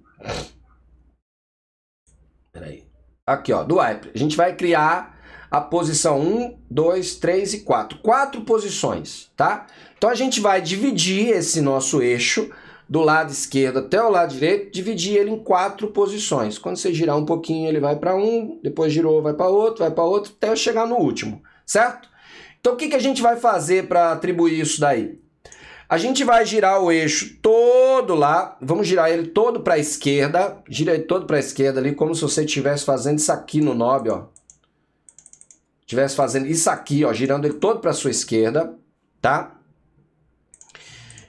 Peraí aqui ó, do Wipe. A gente vai criar a posição 1, 2, 3 e 4. Quatro posições, tá? Então a gente vai dividir esse nosso eixo do lado esquerdo até o lado direito, dividir ele em quatro posições. Quando você girar um pouquinho, ele vai para um, depois girou, vai para outro, vai para outro, até eu chegar no último, certo? Então o que, que a gente vai fazer para atribuir isso daí? A gente vai girar o eixo todo lá, vamos girar ele todo para a esquerda, gira ele todo para a esquerda ali, como se você estivesse fazendo isso aqui no knob, ó. Estivesse fazendo isso aqui, ó, girando ele todo para a sua esquerda, tá?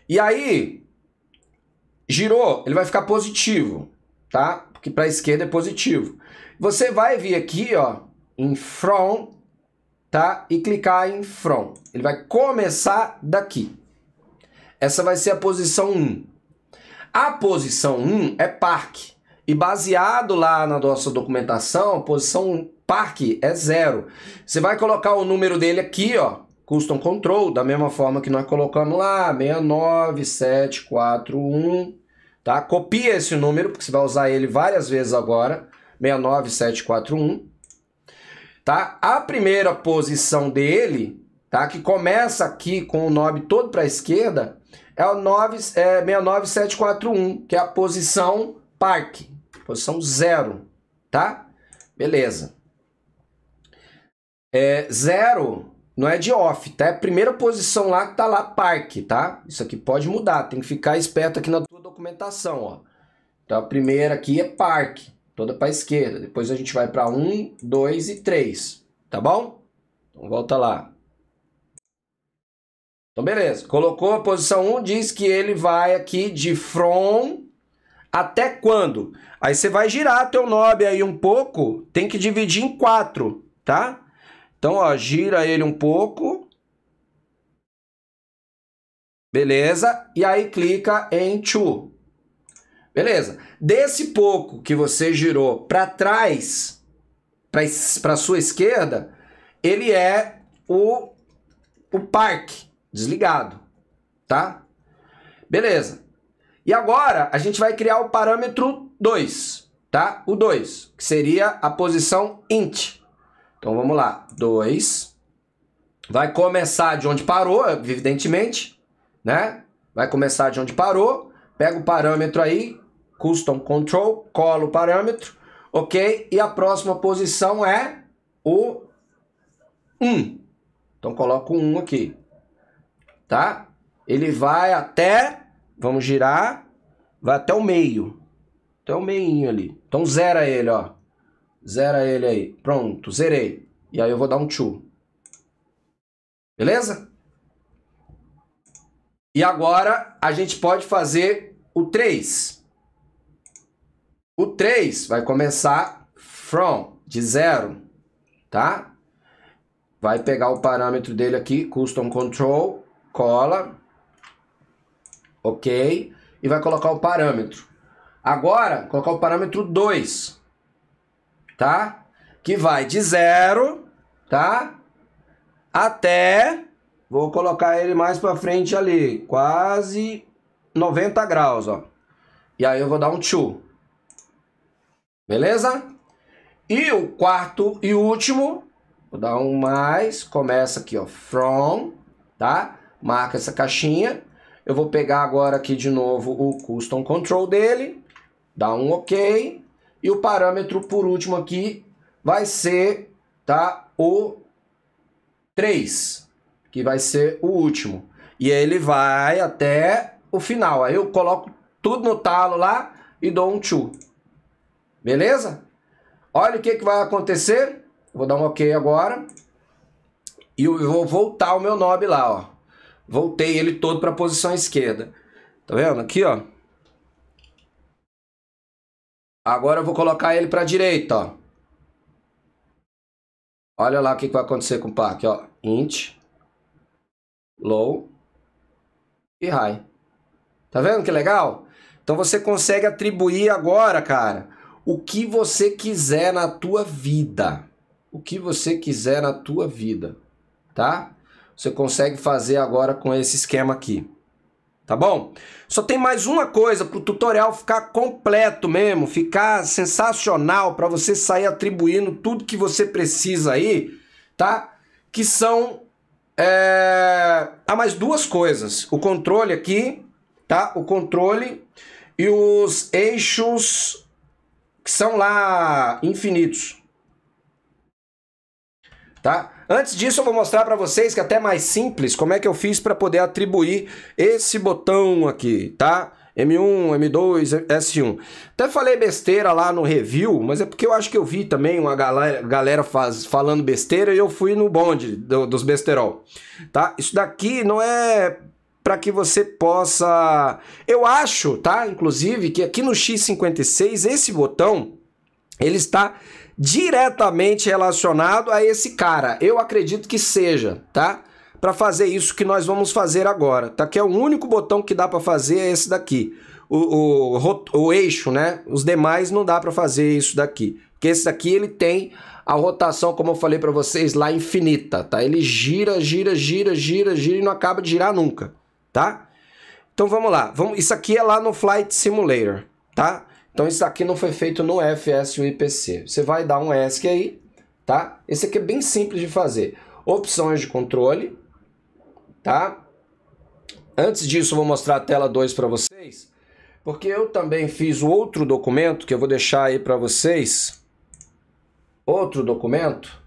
E aí, girou, ele vai ficar positivo, tá? Porque para a esquerda é positivo. Você vai vir aqui, ó, em front, tá? E clicar em front. Ele vai começar daqui. Essa vai ser a posição 1. A posição 1 é parque. E baseado lá na nossa documentação, a posição parque é zero. Você vai colocar o número dele aqui, ó, custom control, da mesma forma que nós colocamos lá, 69741, tá? Copia esse número, porque você vai usar ele várias vezes agora, 69741, tá? A primeira posição dele, tá? Que começa aqui com o nome todo para a esquerda, é o 9, é, 69741, que é a posição parque, posição zero, tá? Beleza. É, zero não é de off, tá? É a primeira posição lá que tá lá parque, tá? Isso aqui pode mudar, tem que ficar esperto aqui na tua documentação, ó. Então a primeira aqui é parque, toda para esquerda. Depois a gente vai para 1, 2 e 3, tá bom? Então volta lá. Então, beleza. Colocou a posição 1, um, diz que ele vai aqui de from até quando? Aí você vai girar teu knob aí um pouco, tem que dividir em quatro, tá? Então, ó, gira ele um pouco. Beleza? E aí clica em to. Beleza? Desse pouco que você girou para trás, para sua esquerda, ele é o, o parque desligado, tá? Beleza. E agora a gente vai criar o parâmetro 2, tá? O 2, que seria a posição int. Então vamos lá, 2 vai começar de onde parou, evidentemente, né? Vai começar de onde parou, pega o parâmetro aí, custom control, cola o parâmetro, ok? E a próxima posição é o 1. Um. Então coloco um aqui tá? Ele vai até, vamos girar, vai até o meio. Até o meinho ali. Então zera ele, ó. Zera ele aí. Pronto, zerei. E aí eu vou dar um tchu. Beleza? E agora a gente pode fazer o 3. O 3 vai começar from, de zero, tá? Vai pegar o parâmetro dele aqui, custom control, cola, ok, e vai colocar o parâmetro. Agora, colocar o parâmetro 2, tá? Que vai de 0, tá? Até, vou colocar ele mais para frente ali, quase 90 graus, ó. E aí eu vou dar um tio. Beleza? E o quarto e último, vou dar um mais, começa aqui, ó, from, tá? marca essa caixinha. Eu vou pegar agora aqui de novo o Custom Control dele, dá um OK. E o parâmetro por último aqui vai ser tá, o 3, que vai ser o último. E aí ele vai até o final. Aí eu coloco tudo no talo lá e dou um tchu. Beleza? Olha o que, que vai acontecer. Vou dar um OK agora. E eu vou voltar o meu knob lá, ó. Voltei ele todo para a posição esquerda. Tá vendo? Aqui, ó. Agora eu vou colocar ele para a direita, ó. Olha lá o que, que vai acontecer com o pack, ó. Int, low e high. Tá vendo que legal? Então você consegue atribuir agora, cara, o que você quiser na tua vida. O que você quiser na tua vida, tá? você consegue fazer agora com esse esquema aqui. Tá bom? Só tem mais uma coisa para o tutorial ficar completo mesmo, ficar sensacional para você sair atribuindo tudo que você precisa aí, tá? Que são é... há tá, mais duas coisas: o controle aqui, tá? O controle e os eixos que são lá infinitos, tá? Antes disso, eu vou mostrar para vocês que é até mais simples como é que eu fiz para poder atribuir esse botão aqui, tá? M1, M2, S1. Até falei besteira lá no review, mas é porque eu acho que eu vi também uma galera, galera faz, falando besteira e eu fui no bonde do, dos besterol, tá? Isso daqui não é para que você possa... Eu acho, tá? Inclusive, que aqui no X56, esse botão, ele está diretamente relacionado a esse cara. Eu acredito que seja, tá? Para fazer isso que nós vamos fazer agora, tá? Que é o único botão que dá para fazer é esse daqui. O, o, o, eixo, né? Os demais não dá para fazer isso daqui. Porque esse daqui ele tem a rotação, como eu falei para vocês, lá infinita, tá? Ele gira, gira, gira, gira, gira e não acaba de girar nunca, tá? Então vamos lá. Vamos, isso aqui é lá no Flight Simulator, tá? Então isso aqui não foi feito no FS IPC. Você vai dar um ESC aí, tá? Esse aqui é bem simples de fazer. Opções de controle, tá? Antes disso, vou mostrar a tela 2 para vocês, porque eu também fiz outro documento que eu vou deixar aí para vocês. Outro documento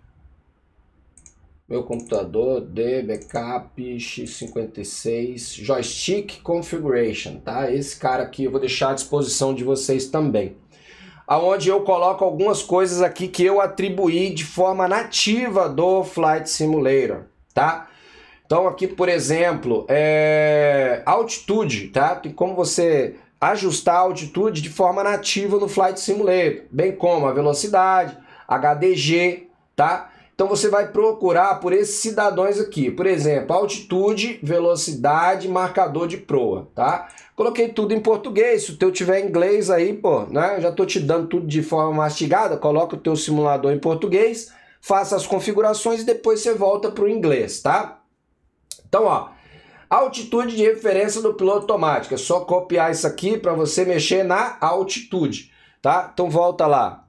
meu computador, D, backup, x56, joystick configuration, tá? Esse cara aqui eu vou deixar à disposição de vocês também. Aonde eu coloco algumas coisas aqui que eu atribuí de forma nativa do Flight Simulator, tá? Então aqui, por exemplo, é altitude, tá? Tem como você ajustar a altitude de forma nativa no Flight Simulator, bem como a velocidade, HDG, tá? Então você vai procurar por esses cidadãos aqui, por exemplo, altitude, velocidade, marcador de proa, tá? Coloquei tudo em português, se o teu tiver inglês aí, pô, né? já tô te dando tudo de forma mastigada, coloca o teu simulador em português, faça as configurações e depois você volta pro inglês, tá? Então, ó, altitude de referência do piloto automático, é só copiar isso aqui para você mexer na altitude, tá? Então volta lá,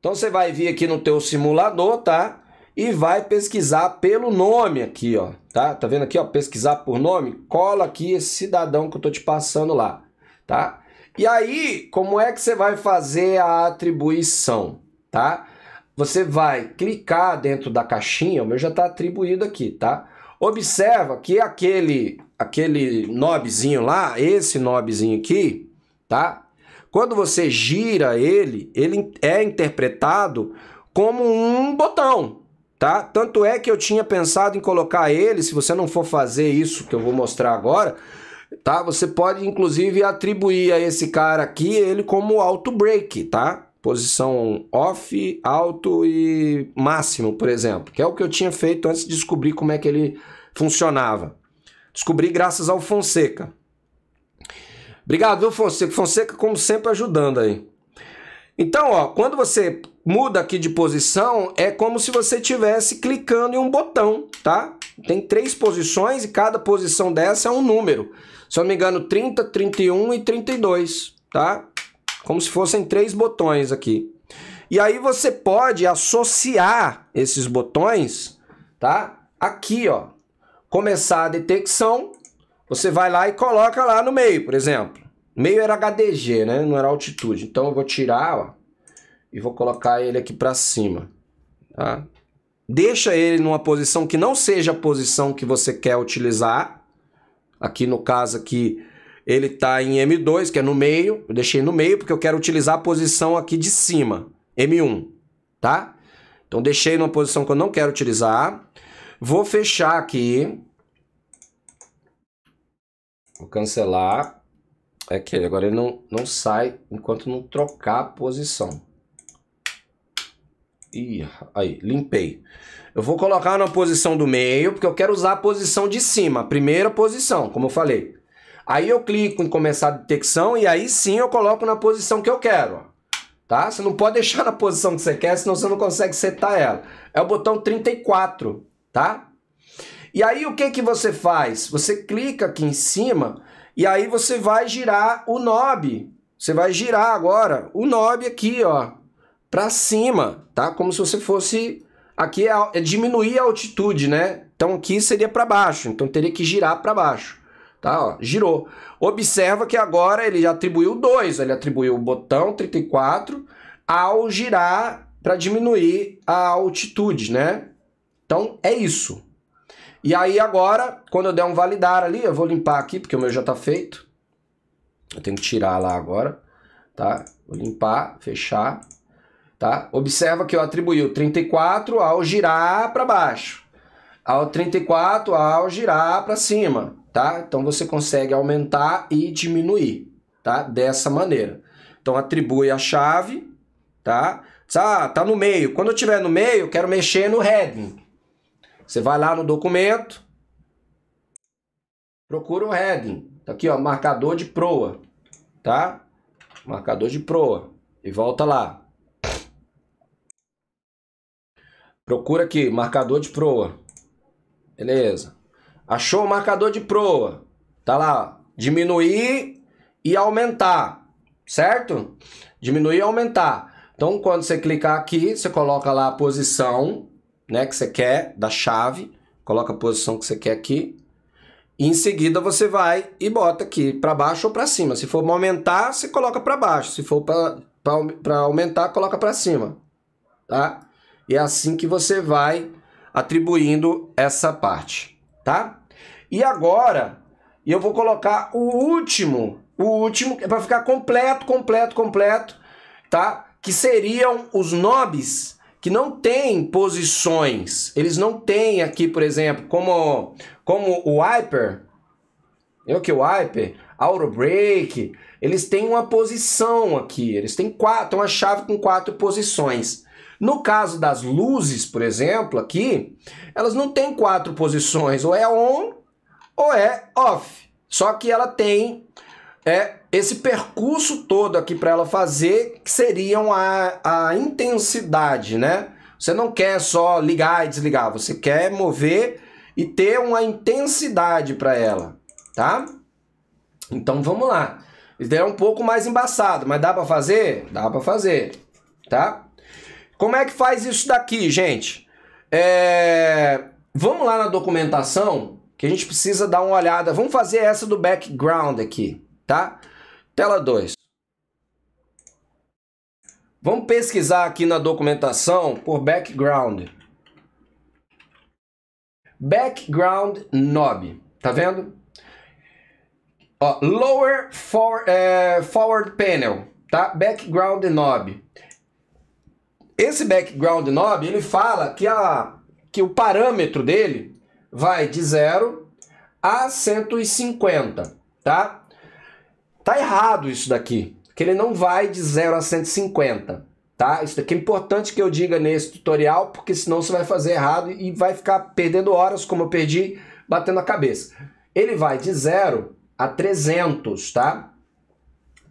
então você vai vir aqui no teu simulador, tá? E vai pesquisar pelo nome aqui, ó, tá? Tá vendo aqui, ó, pesquisar por nome? Cola aqui esse cidadão que eu tô te passando lá, tá? E aí, como é que você vai fazer a atribuição, tá? Você vai clicar dentro da caixinha, o meu já tá atribuído aqui, tá? Observa que aquele aquele nobzinho lá, esse nobzinho aqui, tá? Quando você gira ele, ele é interpretado como um botão, tá? Tanto é que eu tinha pensado em colocar ele, se você não for fazer isso que eu vou mostrar agora, tá? Você pode inclusive atribuir a esse cara aqui ele como auto break, tá? Posição off, alto e máximo, por exemplo, que é o que eu tinha feito antes de descobrir como é que ele funcionava. Descobri graças ao Fonseca. Obrigado, viu, Fonseca? Fonseca, como sempre, ajudando aí. Então, ó, quando você muda aqui de posição, é como se você estivesse clicando em um botão, tá? Tem três posições e cada posição dessa é um número. Se eu não me engano, 30, 31 e 32, tá? Como se fossem três botões aqui. E aí você pode associar esses botões, tá? Aqui, ó. Começar a detecção, você vai lá e coloca lá no meio, por exemplo. Meio era HDG, né? Não era altitude. Então eu vou tirar, ó, e vou colocar ele aqui para cima, tá? Deixa ele numa posição que não seja a posição que você quer utilizar. Aqui no caso aqui, ele tá em M2, que é no meio. Eu deixei no meio porque eu quero utilizar a posição aqui de cima, M1, tá? Então deixei numa posição que eu não quero utilizar. Vou fechar aqui, Vou cancelar. É aquele. Agora ele não, não sai enquanto não trocar a posição. Ih, aí, limpei. Eu vou colocar na posição do meio, porque eu quero usar a posição de cima, primeira posição, como eu falei. Aí eu clico em começar a detecção e aí sim eu coloco na posição que eu quero. Tá? Você não pode deixar na posição que você quer, senão você não consegue setar ela. É o botão 34, tá? E aí o que, que você faz? Você clica aqui em cima e aí você vai girar o knob. Você vai girar agora o knob aqui, ó, para cima, tá? Como se você fosse aqui é, é diminuir a altitude, né? Então aqui seria para baixo, então teria que girar para baixo. Tá, ó, girou. Observa que agora ele atribuiu 2, ele atribuiu o botão 34 ao girar para diminuir a altitude, né? Então é isso. E aí agora, quando eu der um validar ali, eu vou limpar aqui, porque o meu já tá feito. Eu tenho que tirar lá agora, tá? Vou limpar, fechar, tá? Observa que eu atribuí o 34 ao girar para baixo. Ao 34 ao girar para cima, tá? Então você consegue aumentar e diminuir, tá? Dessa maneira. Então atribui a chave, tá? Ah, tá no meio. Quando eu tiver no meio, eu quero mexer no heading. Você vai lá no documento, procura o heading. Tá aqui, ó, marcador de proa, tá? Marcador de proa. E volta lá. Procura aqui, marcador de proa. Beleza. Achou o marcador de proa. Tá lá, ó. diminuir e aumentar, certo? Diminuir e aumentar. Então, quando você clicar aqui, você coloca lá a posição, né, que você quer, da chave, coloca a posição que você quer aqui. E em seguida você vai e bota aqui para baixo ou para cima. Se for para aumentar, você coloca para baixo. Se for para aumentar, coloca para cima. Tá? E é assim que você vai atribuindo essa parte, tá? E agora eu vou colocar o último, o último é para ficar completo, completo, completo, tá? Que seriam os nobres que não têm posições. Eles não têm aqui, por exemplo, como, como o Hyper, eu que o Hyper, Break, eles têm uma posição aqui. Eles têm quatro, uma chave com quatro posições. No caso das luzes, por exemplo, aqui, elas não têm quatro posições, ou é on ou é off. Só que ela tem é esse percurso todo aqui para ela fazer, que seriam a, a intensidade, né? Você não quer só ligar e desligar, você quer mover e ter uma intensidade para ela, tá? Então vamos lá. Isso é um pouco mais embaçado, mas dá para fazer? Dá para fazer, tá? Como é que faz isso daqui, gente? É... Vamos lá na documentação, que a gente precisa dar uma olhada. Vamos fazer essa do background aqui tá? Tela 2. Vamos pesquisar aqui na documentação por background. Background knob, tá vendo? Ó, lower for, é, forward panel, tá? Background knob. Esse background knob, ele fala que, a, que o parâmetro dele vai de 0 a 150, tá? Tá errado isso daqui, que ele não vai de 0 a 150, tá? Isso daqui é importante que eu diga nesse tutorial, porque senão você vai fazer errado e vai ficar perdendo horas, como eu perdi, batendo a cabeça. Ele vai de 0 a 300, tá?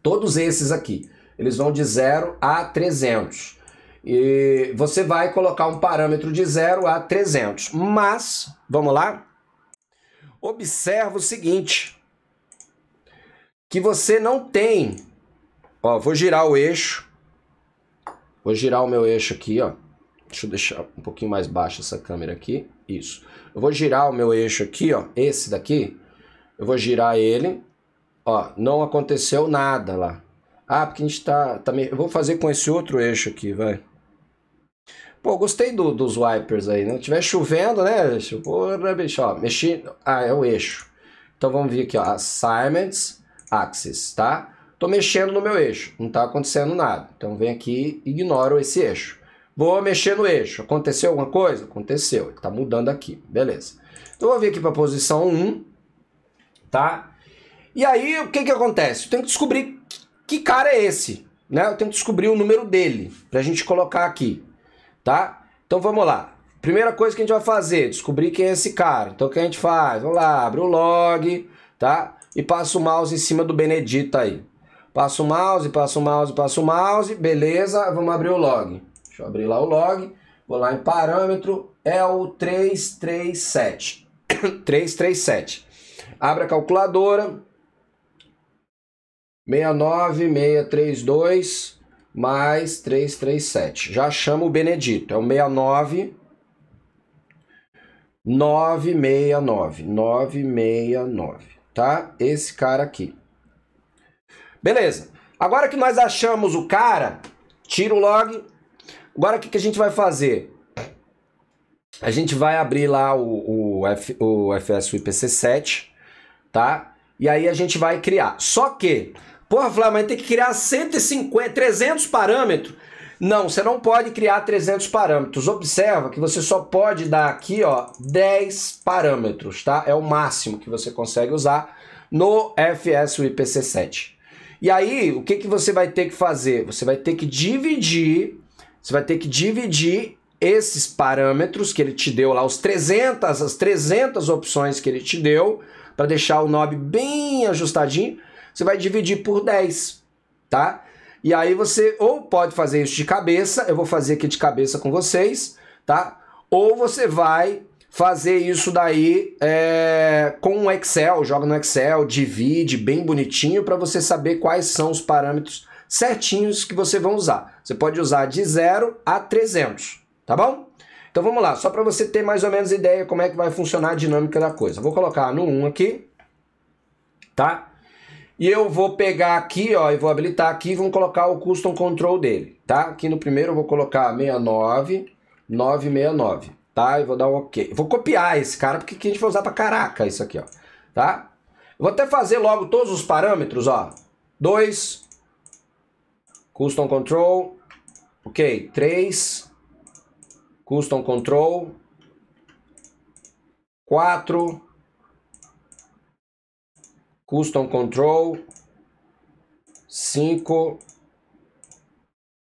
Todos esses aqui, eles vão de 0 a 300. E você vai colocar um parâmetro de 0 a 300. Mas, vamos lá? Observa o seguinte, que você não tem. Ó, vou girar o eixo. Vou girar o meu eixo aqui, ó. Deixa eu deixar um pouquinho mais baixa essa câmera aqui. Isso. Eu vou girar o meu eixo aqui, ó. Esse daqui. Eu vou girar ele. Ó, não aconteceu nada lá. Ah, porque a gente tá... tá Eu vou fazer com esse outro eixo aqui, vai. Pô, gostei do, dos wipers aí, né? tiver chovendo, né, Porra, bicho, ó. Mexi... Ah, é o eixo. Então vamos vir aqui, ó. Assignments axis, tá? Tô mexendo no meu eixo, não tá acontecendo nada. Então vem aqui, ignoro esse eixo. Vou mexer no eixo. Aconteceu alguma coisa? Aconteceu. Ele tá mudando aqui. Beleza. Então vou vir aqui para posição 1, tá? E aí, o que que acontece? Eu tenho que descobrir que cara é esse, né? Eu tenho que descobrir o número dele pra gente colocar aqui, tá? Então vamos lá. Primeira coisa que a gente vai fazer, descobrir quem é esse cara. Então o que a gente faz? Vamos lá, abre o log, tá? e passa o mouse em cima do Benedito aí. Passa o mouse, passa o mouse, passa o mouse, beleza, vamos abrir o log. Deixa eu abrir lá o log, vou lá em parâmetro, é o 337. 337. Abre a calculadora. 69632 mais 337. Já chama o Benedito, é o 69 969 969 tá? Esse cara aqui. Beleza. Agora que nós achamos o cara, tira o log. Agora o que, que a gente vai fazer? A gente vai abrir lá o, o, F, o IPC7, tá? E aí a gente vai criar. Só que, porra, Flávio, mas tem que criar 150, 300 parâmetros não, você não pode criar 300 parâmetros. Observa que você só pode dar aqui ó, 10 parâmetros, tá? É o máximo que você consegue usar no FS IPC 7. E aí, o que, que você vai ter que fazer? Você vai ter que dividir, você vai ter que dividir esses parâmetros que ele te deu lá, os 300, as 300 opções que ele te deu, para deixar o knob bem ajustadinho, você vai dividir por 10, tá? E aí você ou pode fazer isso de cabeça, eu vou fazer aqui de cabeça com vocês, tá? Ou você vai fazer isso daí é, com o Excel, joga no Excel, divide bem bonitinho para você saber quais são os parâmetros certinhos que você vai usar. Você pode usar de 0 a 300, tá bom? Então vamos lá, só para você ter mais ou menos ideia como é que vai funcionar a dinâmica da coisa. Vou colocar no 1 aqui, tá? E eu vou pegar aqui, ó, e vou habilitar aqui, vamos colocar o custom control dele, tá? Aqui no primeiro eu vou colocar 69, 969, tá? E vou dar um OK. Vou copiar esse cara, porque a gente vai usar pra caraca isso aqui, ó, tá? vou até fazer logo todos os parâmetros, ó. 2, custom control, ok, 3, custom control, 4, custom control 5,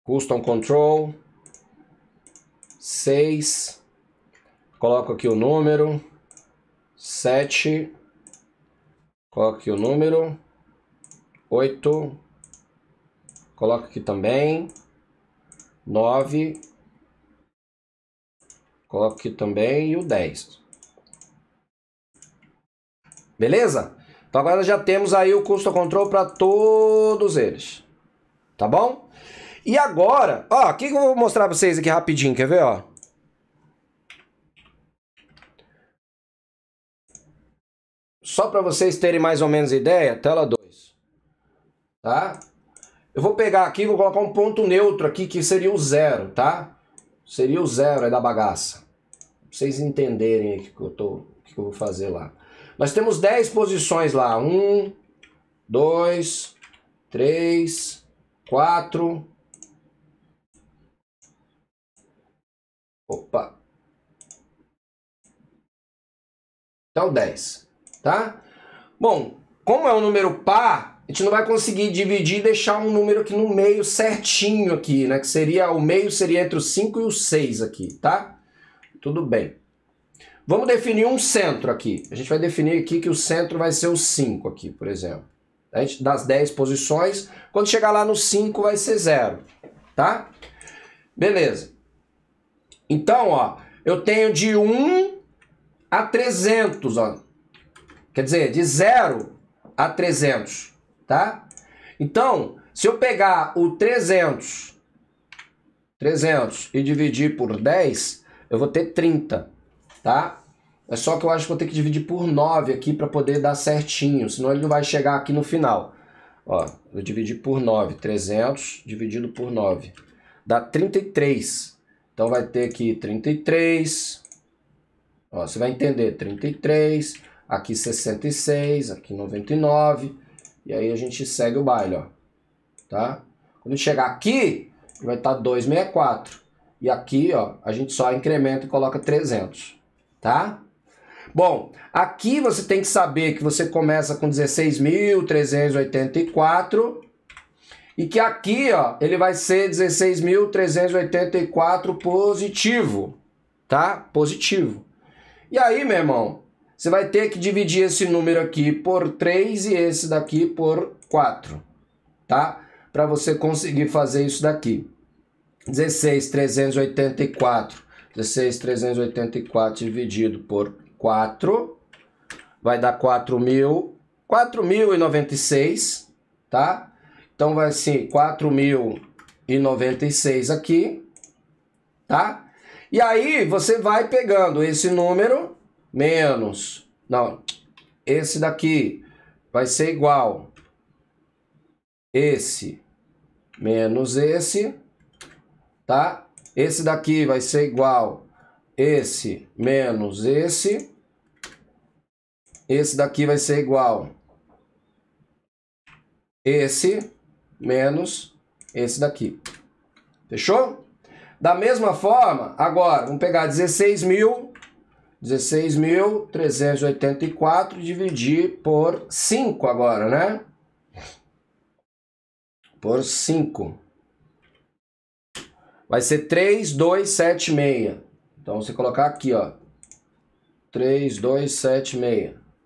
custom control 6, coloco aqui o número 7, coloco aqui o número 8, coloco aqui também 9, coloco aqui também e o 10. Beleza? Então agora já temos aí o custo control para todos eles. Tá bom? E agora, ó, o que, que eu vou mostrar para vocês aqui rapidinho, quer ver, ó? Só para vocês terem mais ou menos ideia, tela 2. Tá? Eu vou pegar aqui, vou colocar um ponto neutro aqui, que seria o zero, tá? Seria o zero aí é da bagaça. Pra vocês entenderem o que, eu tô, o que, que eu vou fazer lá. Nós temos 10 posições lá. 1, 2, 3, 4. Opa. Então 10, tá? Bom, como é um número par, a gente não vai conseguir dividir e deixar um número aqui no meio certinho aqui, né? Que seria, o meio seria entre o 5 e o 6 aqui, tá? Tudo bem. Vamos definir um centro aqui. A gente vai definir aqui que o centro vai ser o 5 aqui, por exemplo. A gente, das 10 posições, quando chegar lá no 5 vai ser 0, tá? Beleza. Então, ó, eu tenho de 1 a 300, ó. Quer dizer, de 0 a 300, tá? Então, se eu pegar o 300, 300 e dividir por 10, eu vou ter 30 tá? É só que eu acho que vou ter que dividir por 9 aqui para poder dar certinho, senão ele não vai chegar aqui no final. Ó, eu dividi por 9, 300 dividido por 9. Dá 33. Então vai ter aqui 33. Ó, você vai entender, 33, aqui 66, aqui 99. E aí a gente segue o baile, ó. Tá? Quando chegar aqui, vai estar tá 264. E aqui, ó, a gente só incrementa e coloca 300 tá? Bom, aqui você tem que saber que você começa com 16.384 e que aqui, ó, ele vai ser 16.384 positivo, tá? Positivo. E aí, meu irmão, você vai ter que dividir esse número aqui por 3 e esse daqui por 4, tá? Para você conseguir fazer isso daqui. 16.384 16.384 dividido por 4 vai dar 4.096, tá? Então vai ser 4.096 aqui, tá? E aí você vai pegando esse número menos, não, esse daqui vai ser igual esse menos esse, tá? Esse daqui vai ser igual esse menos esse. Esse daqui vai ser igual esse menos esse daqui. Fechou? Da mesma forma, agora, vamos pegar 16.000, mil 16.384 dividir por 5 agora, né? Por 5. Vai ser 6. Então você colocar aqui, ó. 6.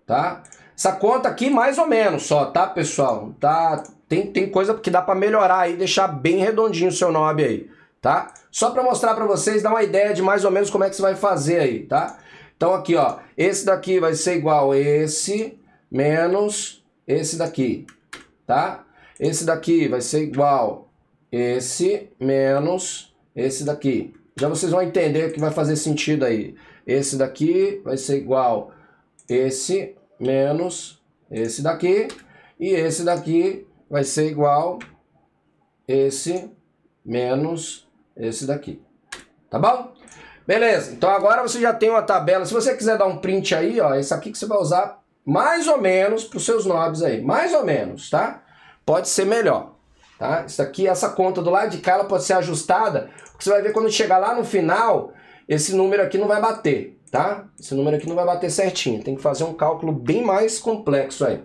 tá? Essa conta aqui mais ou menos só, tá, pessoal? Tá, tem, tem coisa que dá para melhorar aí, deixar bem redondinho o seu knob aí, tá? Só para mostrar para vocês, dar uma ideia de mais ou menos como é que você vai fazer aí, tá? Então aqui, ó, esse daqui vai ser igual a esse menos esse daqui, tá? Esse daqui vai ser igual esse menos esse daqui. Já vocês vão entender que vai fazer sentido aí. Esse daqui vai ser igual esse menos esse daqui. E esse daqui vai ser igual esse menos esse daqui. Tá bom? Beleza, então agora você já tem uma tabela. Se você quiser dar um print aí, ó, esse aqui que você vai usar mais ou menos para os seus nobres aí. Mais ou menos, tá? Pode ser melhor. Tá? Isso aqui, essa conta do lado de cá, ela pode ser ajustada, porque você vai ver quando chegar lá no final, esse número aqui não vai bater, tá? Esse número aqui não vai bater certinho, tem que fazer um cálculo bem mais complexo aí.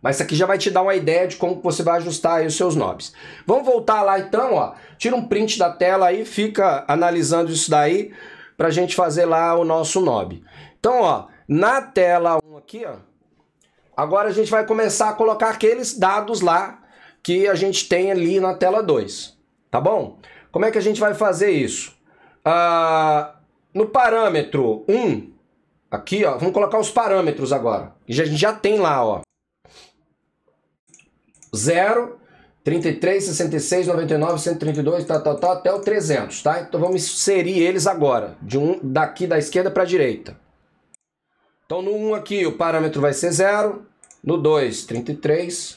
Mas isso aqui já vai te dar uma ideia de como você vai ajustar os seus nobres. Vamos voltar lá então, ó. Tira um print da tela aí, fica analisando isso daí pra gente fazer lá o nosso knob. Então, ó, na tela 1 aqui, ó, agora a gente vai começar a colocar aqueles dados lá que a gente tem ali na tela 2, tá bom? Como é que a gente vai fazer isso? Ah, no parâmetro 1, aqui, ó, vamos colocar os parâmetros agora. E a gente já tem lá, ó. 0, 33, 66, 99, 132, tá, tá, tá, até o 300, tá? Então vamos inserir eles agora, de um daqui da esquerda para a direita. Então no 1 aqui o parâmetro vai ser 0, no 2, 33,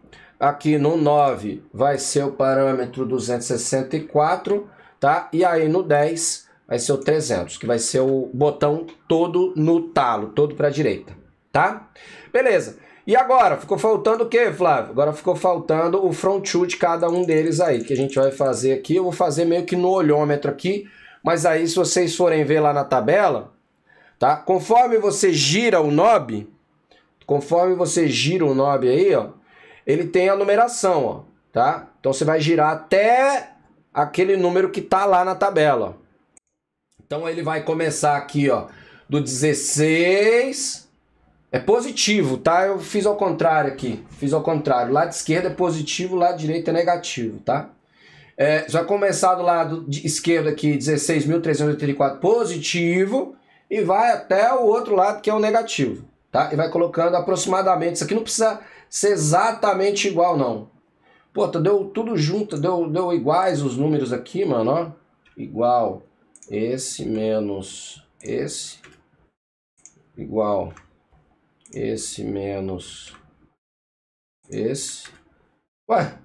Aqui no 9 vai ser o parâmetro 264, tá? E aí no 10 vai ser o 300, que vai ser o botão todo no talo, todo para a direita, tá? Beleza. E agora? Ficou faltando o que, Flávio? Agora ficou faltando o front two de cada um deles aí, que a gente vai fazer aqui. Eu vou fazer meio que no olhômetro aqui, mas aí se vocês forem ver lá na tabela, tá? Conforme você gira o knob, conforme você gira o knob aí, ó, ele tem a numeração, ó, tá? Então você vai girar até aquele número que tá lá na tabela. Então ele vai começar aqui, ó, do 16 é positivo, tá? Eu fiz ao contrário aqui. Fiz ao contrário. Lado esquerdo é positivo, lado direito é negativo, tá? É, vai começar do lado esquerdo aqui, 16.384 positivo. E vai até o outro lado, que é o negativo, tá? E vai colocando aproximadamente. Isso aqui não precisa ser exatamente igual, não. Pô, deu tudo junto, deu, deu iguais os números aqui, mano, ó. Igual esse menos esse, igual esse menos esse. Ué,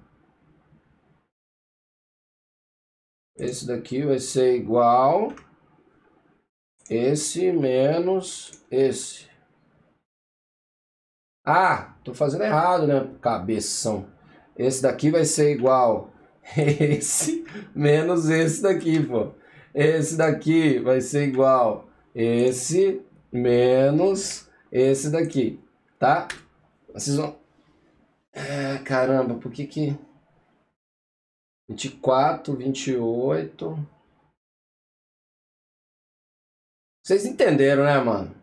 Esse daqui vai ser igual esse menos esse. Ah, tô fazendo errado, né? Cabeção. Esse daqui vai ser igual esse menos esse daqui, pô. Esse daqui vai ser igual esse menos esse daqui, tá? Vocês vão... Ah, caramba, por que que... 24, 28... Vocês entenderam, né, mano?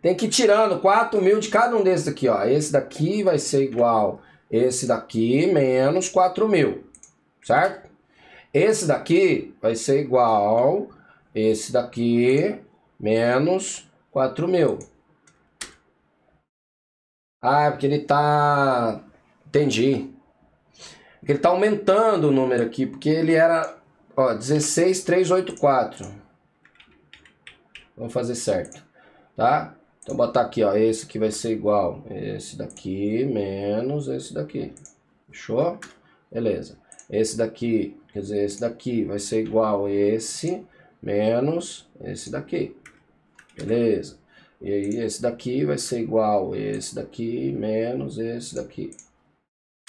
Tem que ir tirando 4 mil de cada um desses aqui, ó. Esse daqui vai ser igual esse daqui menos 4 mil, certo? Esse daqui vai ser igual esse daqui menos 4 mil. Ah, é porque ele tá... Entendi. É ele tá aumentando o número aqui, porque ele era, ó, 16,384. Vamos fazer certo, tá? Então botar aqui, ó, esse aqui vai ser igual esse daqui menos esse daqui. Fechou? Beleza. Esse daqui, quer dizer, esse daqui vai ser igual a esse menos esse daqui. Beleza. E aí esse daqui vai ser igual a esse daqui menos esse daqui.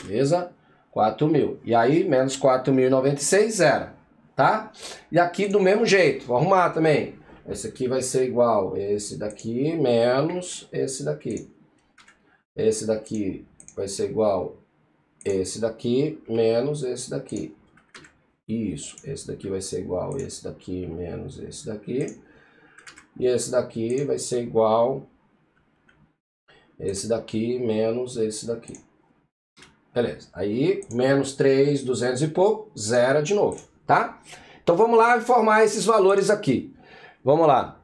Beleza? 4.000. E aí, menos 4.096, zero. Tá? E aqui do mesmo jeito. Vou arrumar também. Esse aqui vai ser igual esse daqui menos esse daqui. Esse daqui vai ser igual esse daqui menos esse daqui. Isso, esse daqui vai ser igual esse daqui menos esse daqui. E esse daqui vai ser igual esse daqui menos esse daqui. Beleza. Aí, menos 3, 200 e pouco, zera de novo, tá? Então, vamos lá formar esses valores aqui. Vamos lá.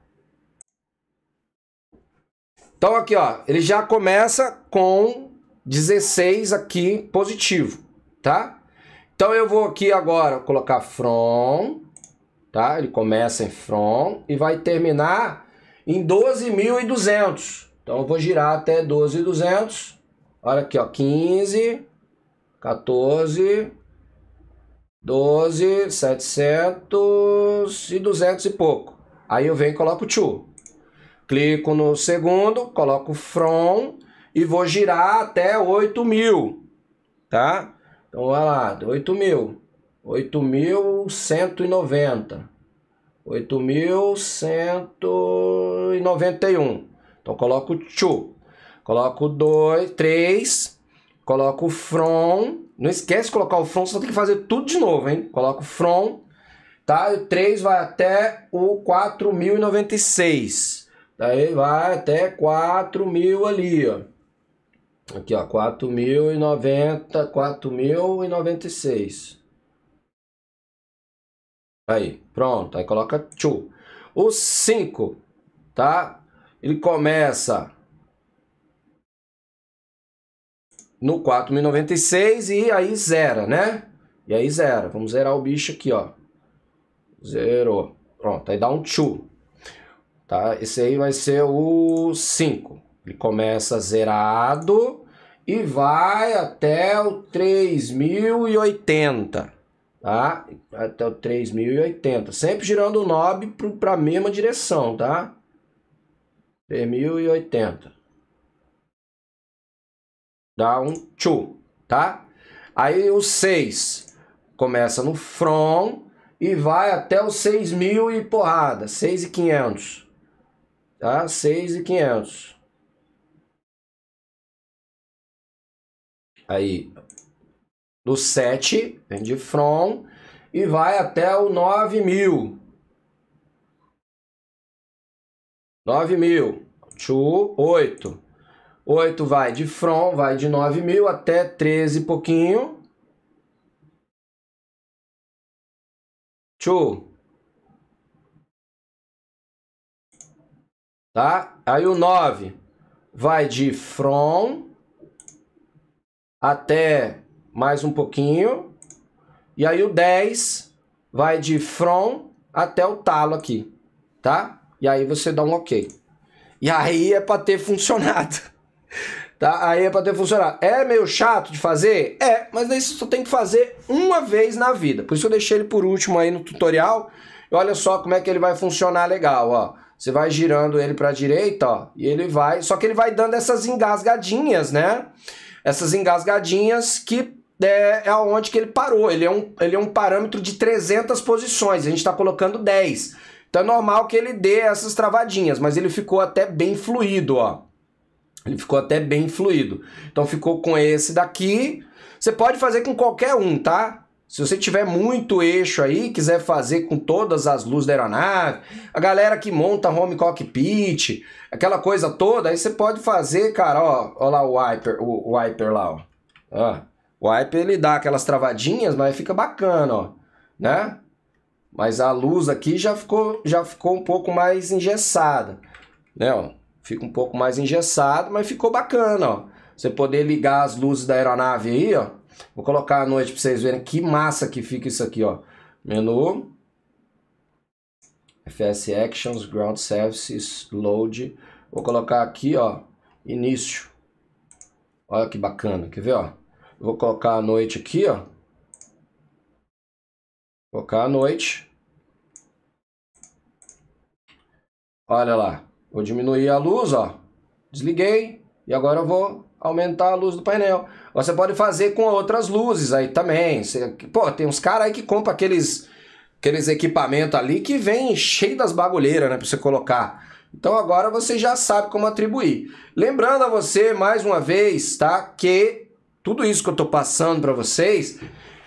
Então aqui, ó, ele já começa com 16 aqui positivo, tá? Então eu vou aqui agora colocar from, tá? Ele começa em from e vai terminar em 12.200. Então eu vou girar até 12.200. Olha aqui, ó, 15, 14, 12, 700 e 200 e pouco. Aí eu venho e coloco to. Clico no segundo, coloco from e vou girar até oito mil, tá? Então vai lá, 8 mil, 8.190, 8.191. Então coloco to, coloco 2, 3, coloco from, não esquece de colocar o from, só tem que fazer tudo de novo, hein? Coloco from, tá? o 3 vai até o 4096. Daí vai até 4000 ali, ó. Aqui, ó, 4090, 4096. Aí, pronto. Aí coloca tchu. O 5, tá? Ele começa no 4096 e aí zera, né? E aí zera. Vamos zerar o bicho aqui, ó. Zerou. Pronto, aí dá um two. Tá? Esse aí vai ser o 5. Ele começa zerado e vai até o 3080. Tá? Até o 3080. Sempre girando o knob para a mesma direção, tá? 3080. Dá um two, tá? Aí o 6 começa no front e vai até os 6 mil e porrada, 6,500. Tá? 6,500. Aí, do 7, vem de from, e vai até o 9 mil. 9 mil, to 8. 8 vai de from, vai de 9 mil até 13 e pouquinho. Show, Tá? Aí o 9 vai de from até mais um pouquinho. E aí o 10 vai de from até o talo aqui, tá? E aí você dá um ok. E aí é para ter funcionado. tá? Aí é para ter funcionar. É meio chato de fazer? É, mas daí você só tem que fazer uma vez na vida. Por isso eu deixei ele por último aí no tutorial. E olha só como é que ele vai funcionar legal, ó. Você vai girando ele para direita, ó, e ele vai, só que ele vai dando essas engasgadinhas, né? Essas engasgadinhas que né, é, é onde que ele parou. Ele é, um, ele é um parâmetro de 300 posições, a gente está colocando 10. Então é normal que ele dê essas travadinhas, mas ele ficou até bem fluido, ó. Ele ficou até bem fluido. Então ficou com esse daqui. Você pode fazer com qualquer um, tá? Se você tiver muito eixo aí, quiser fazer com todas as luzes da aeronave, a galera que monta home cockpit, aquela coisa toda, aí você pode fazer, cara, ó, ó lá o wiper, o, wiper lá, ó. ó. O wiper ele dá aquelas travadinhas, mas fica bacana, ó, né? Mas a luz aqui já ficou, já ficou um pouco mais engessada, né, ó. Fica um pouco mais engessado, mas ficou bacana, ó. Você poder ligar as luzes da aeronave aí, ó. Vou colocar à noite para vocês verem que massa que fica isso aqui, ó. Menu. FS Actions, Ground Services, Load. Vou colocar aqui, ó, início. Olha que bacana, quer ver, ó? Vou colocar à noite aqui, ó. colocar à noite. Olha lá. Vou diminuir a luz, ó. Desliguei. E agora eu vou aumentar a luz do painel. Você pode fazer com outras luzes aí também. Você, pô, tem uns caras aí que compram aqueles, aqueles equipamentos ali que vem cheio das bagulheiras, né? Pra você colocar. Então agora você já sabe como atribuir. Lembrando a você, mais uma vez, tá? Que tudo isso que eu tô passando para vocês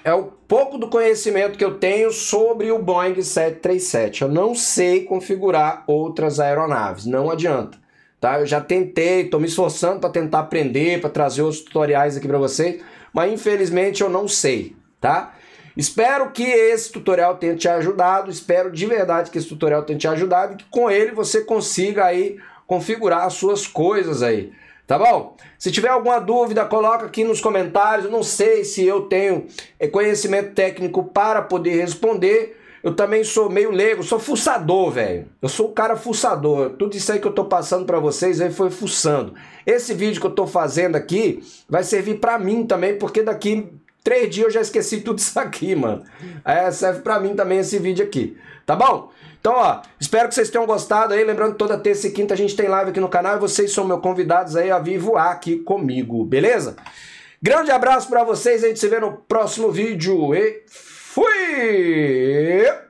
é o pouco do conhecimento que eu tenho sobre o Boeing 737. Eu não sei configurar outras aeronaves, não adianta. Tá? Eu já tentei, estou me esforçando para tentar aprender, para trazer outros tutoriais aqui para vocês, mas infelizmente eu não sei, tá? Espero que esse tutorial tenha te ajudado, espero de verdade que esse tutorial tenha te ajudado e que com ele você consiga aí configurar as suas coisas aí. Tá bom? Se tiver alguma dúvida, coloca aqui nos comentários. Eu não sei se eu tenho eh, conhecimento técnico para poder responder. Eu também sou meio leigo, sou fuçador, velho. Eu sou o cara fuçador. Tudo isso aí que eu tô passando para vocês aí foi fuçando. Esse vídeo que eu tô fazendo aqui vai servir para mim também, porque daqui três dias eu já esqueci tudo isso aqui, mano. É, serve para mim também esse vídeo aqui. Tá bom? Então, ó, espero que vocês tenham gostado aí. Lembrando que toda terça e quinta a gente tem live aqui no canal e vocês são meus convidados aí a vivo aqui comigo, beleza? Grande abraço para vocês, a gente se vê no próximo vídeo e fui!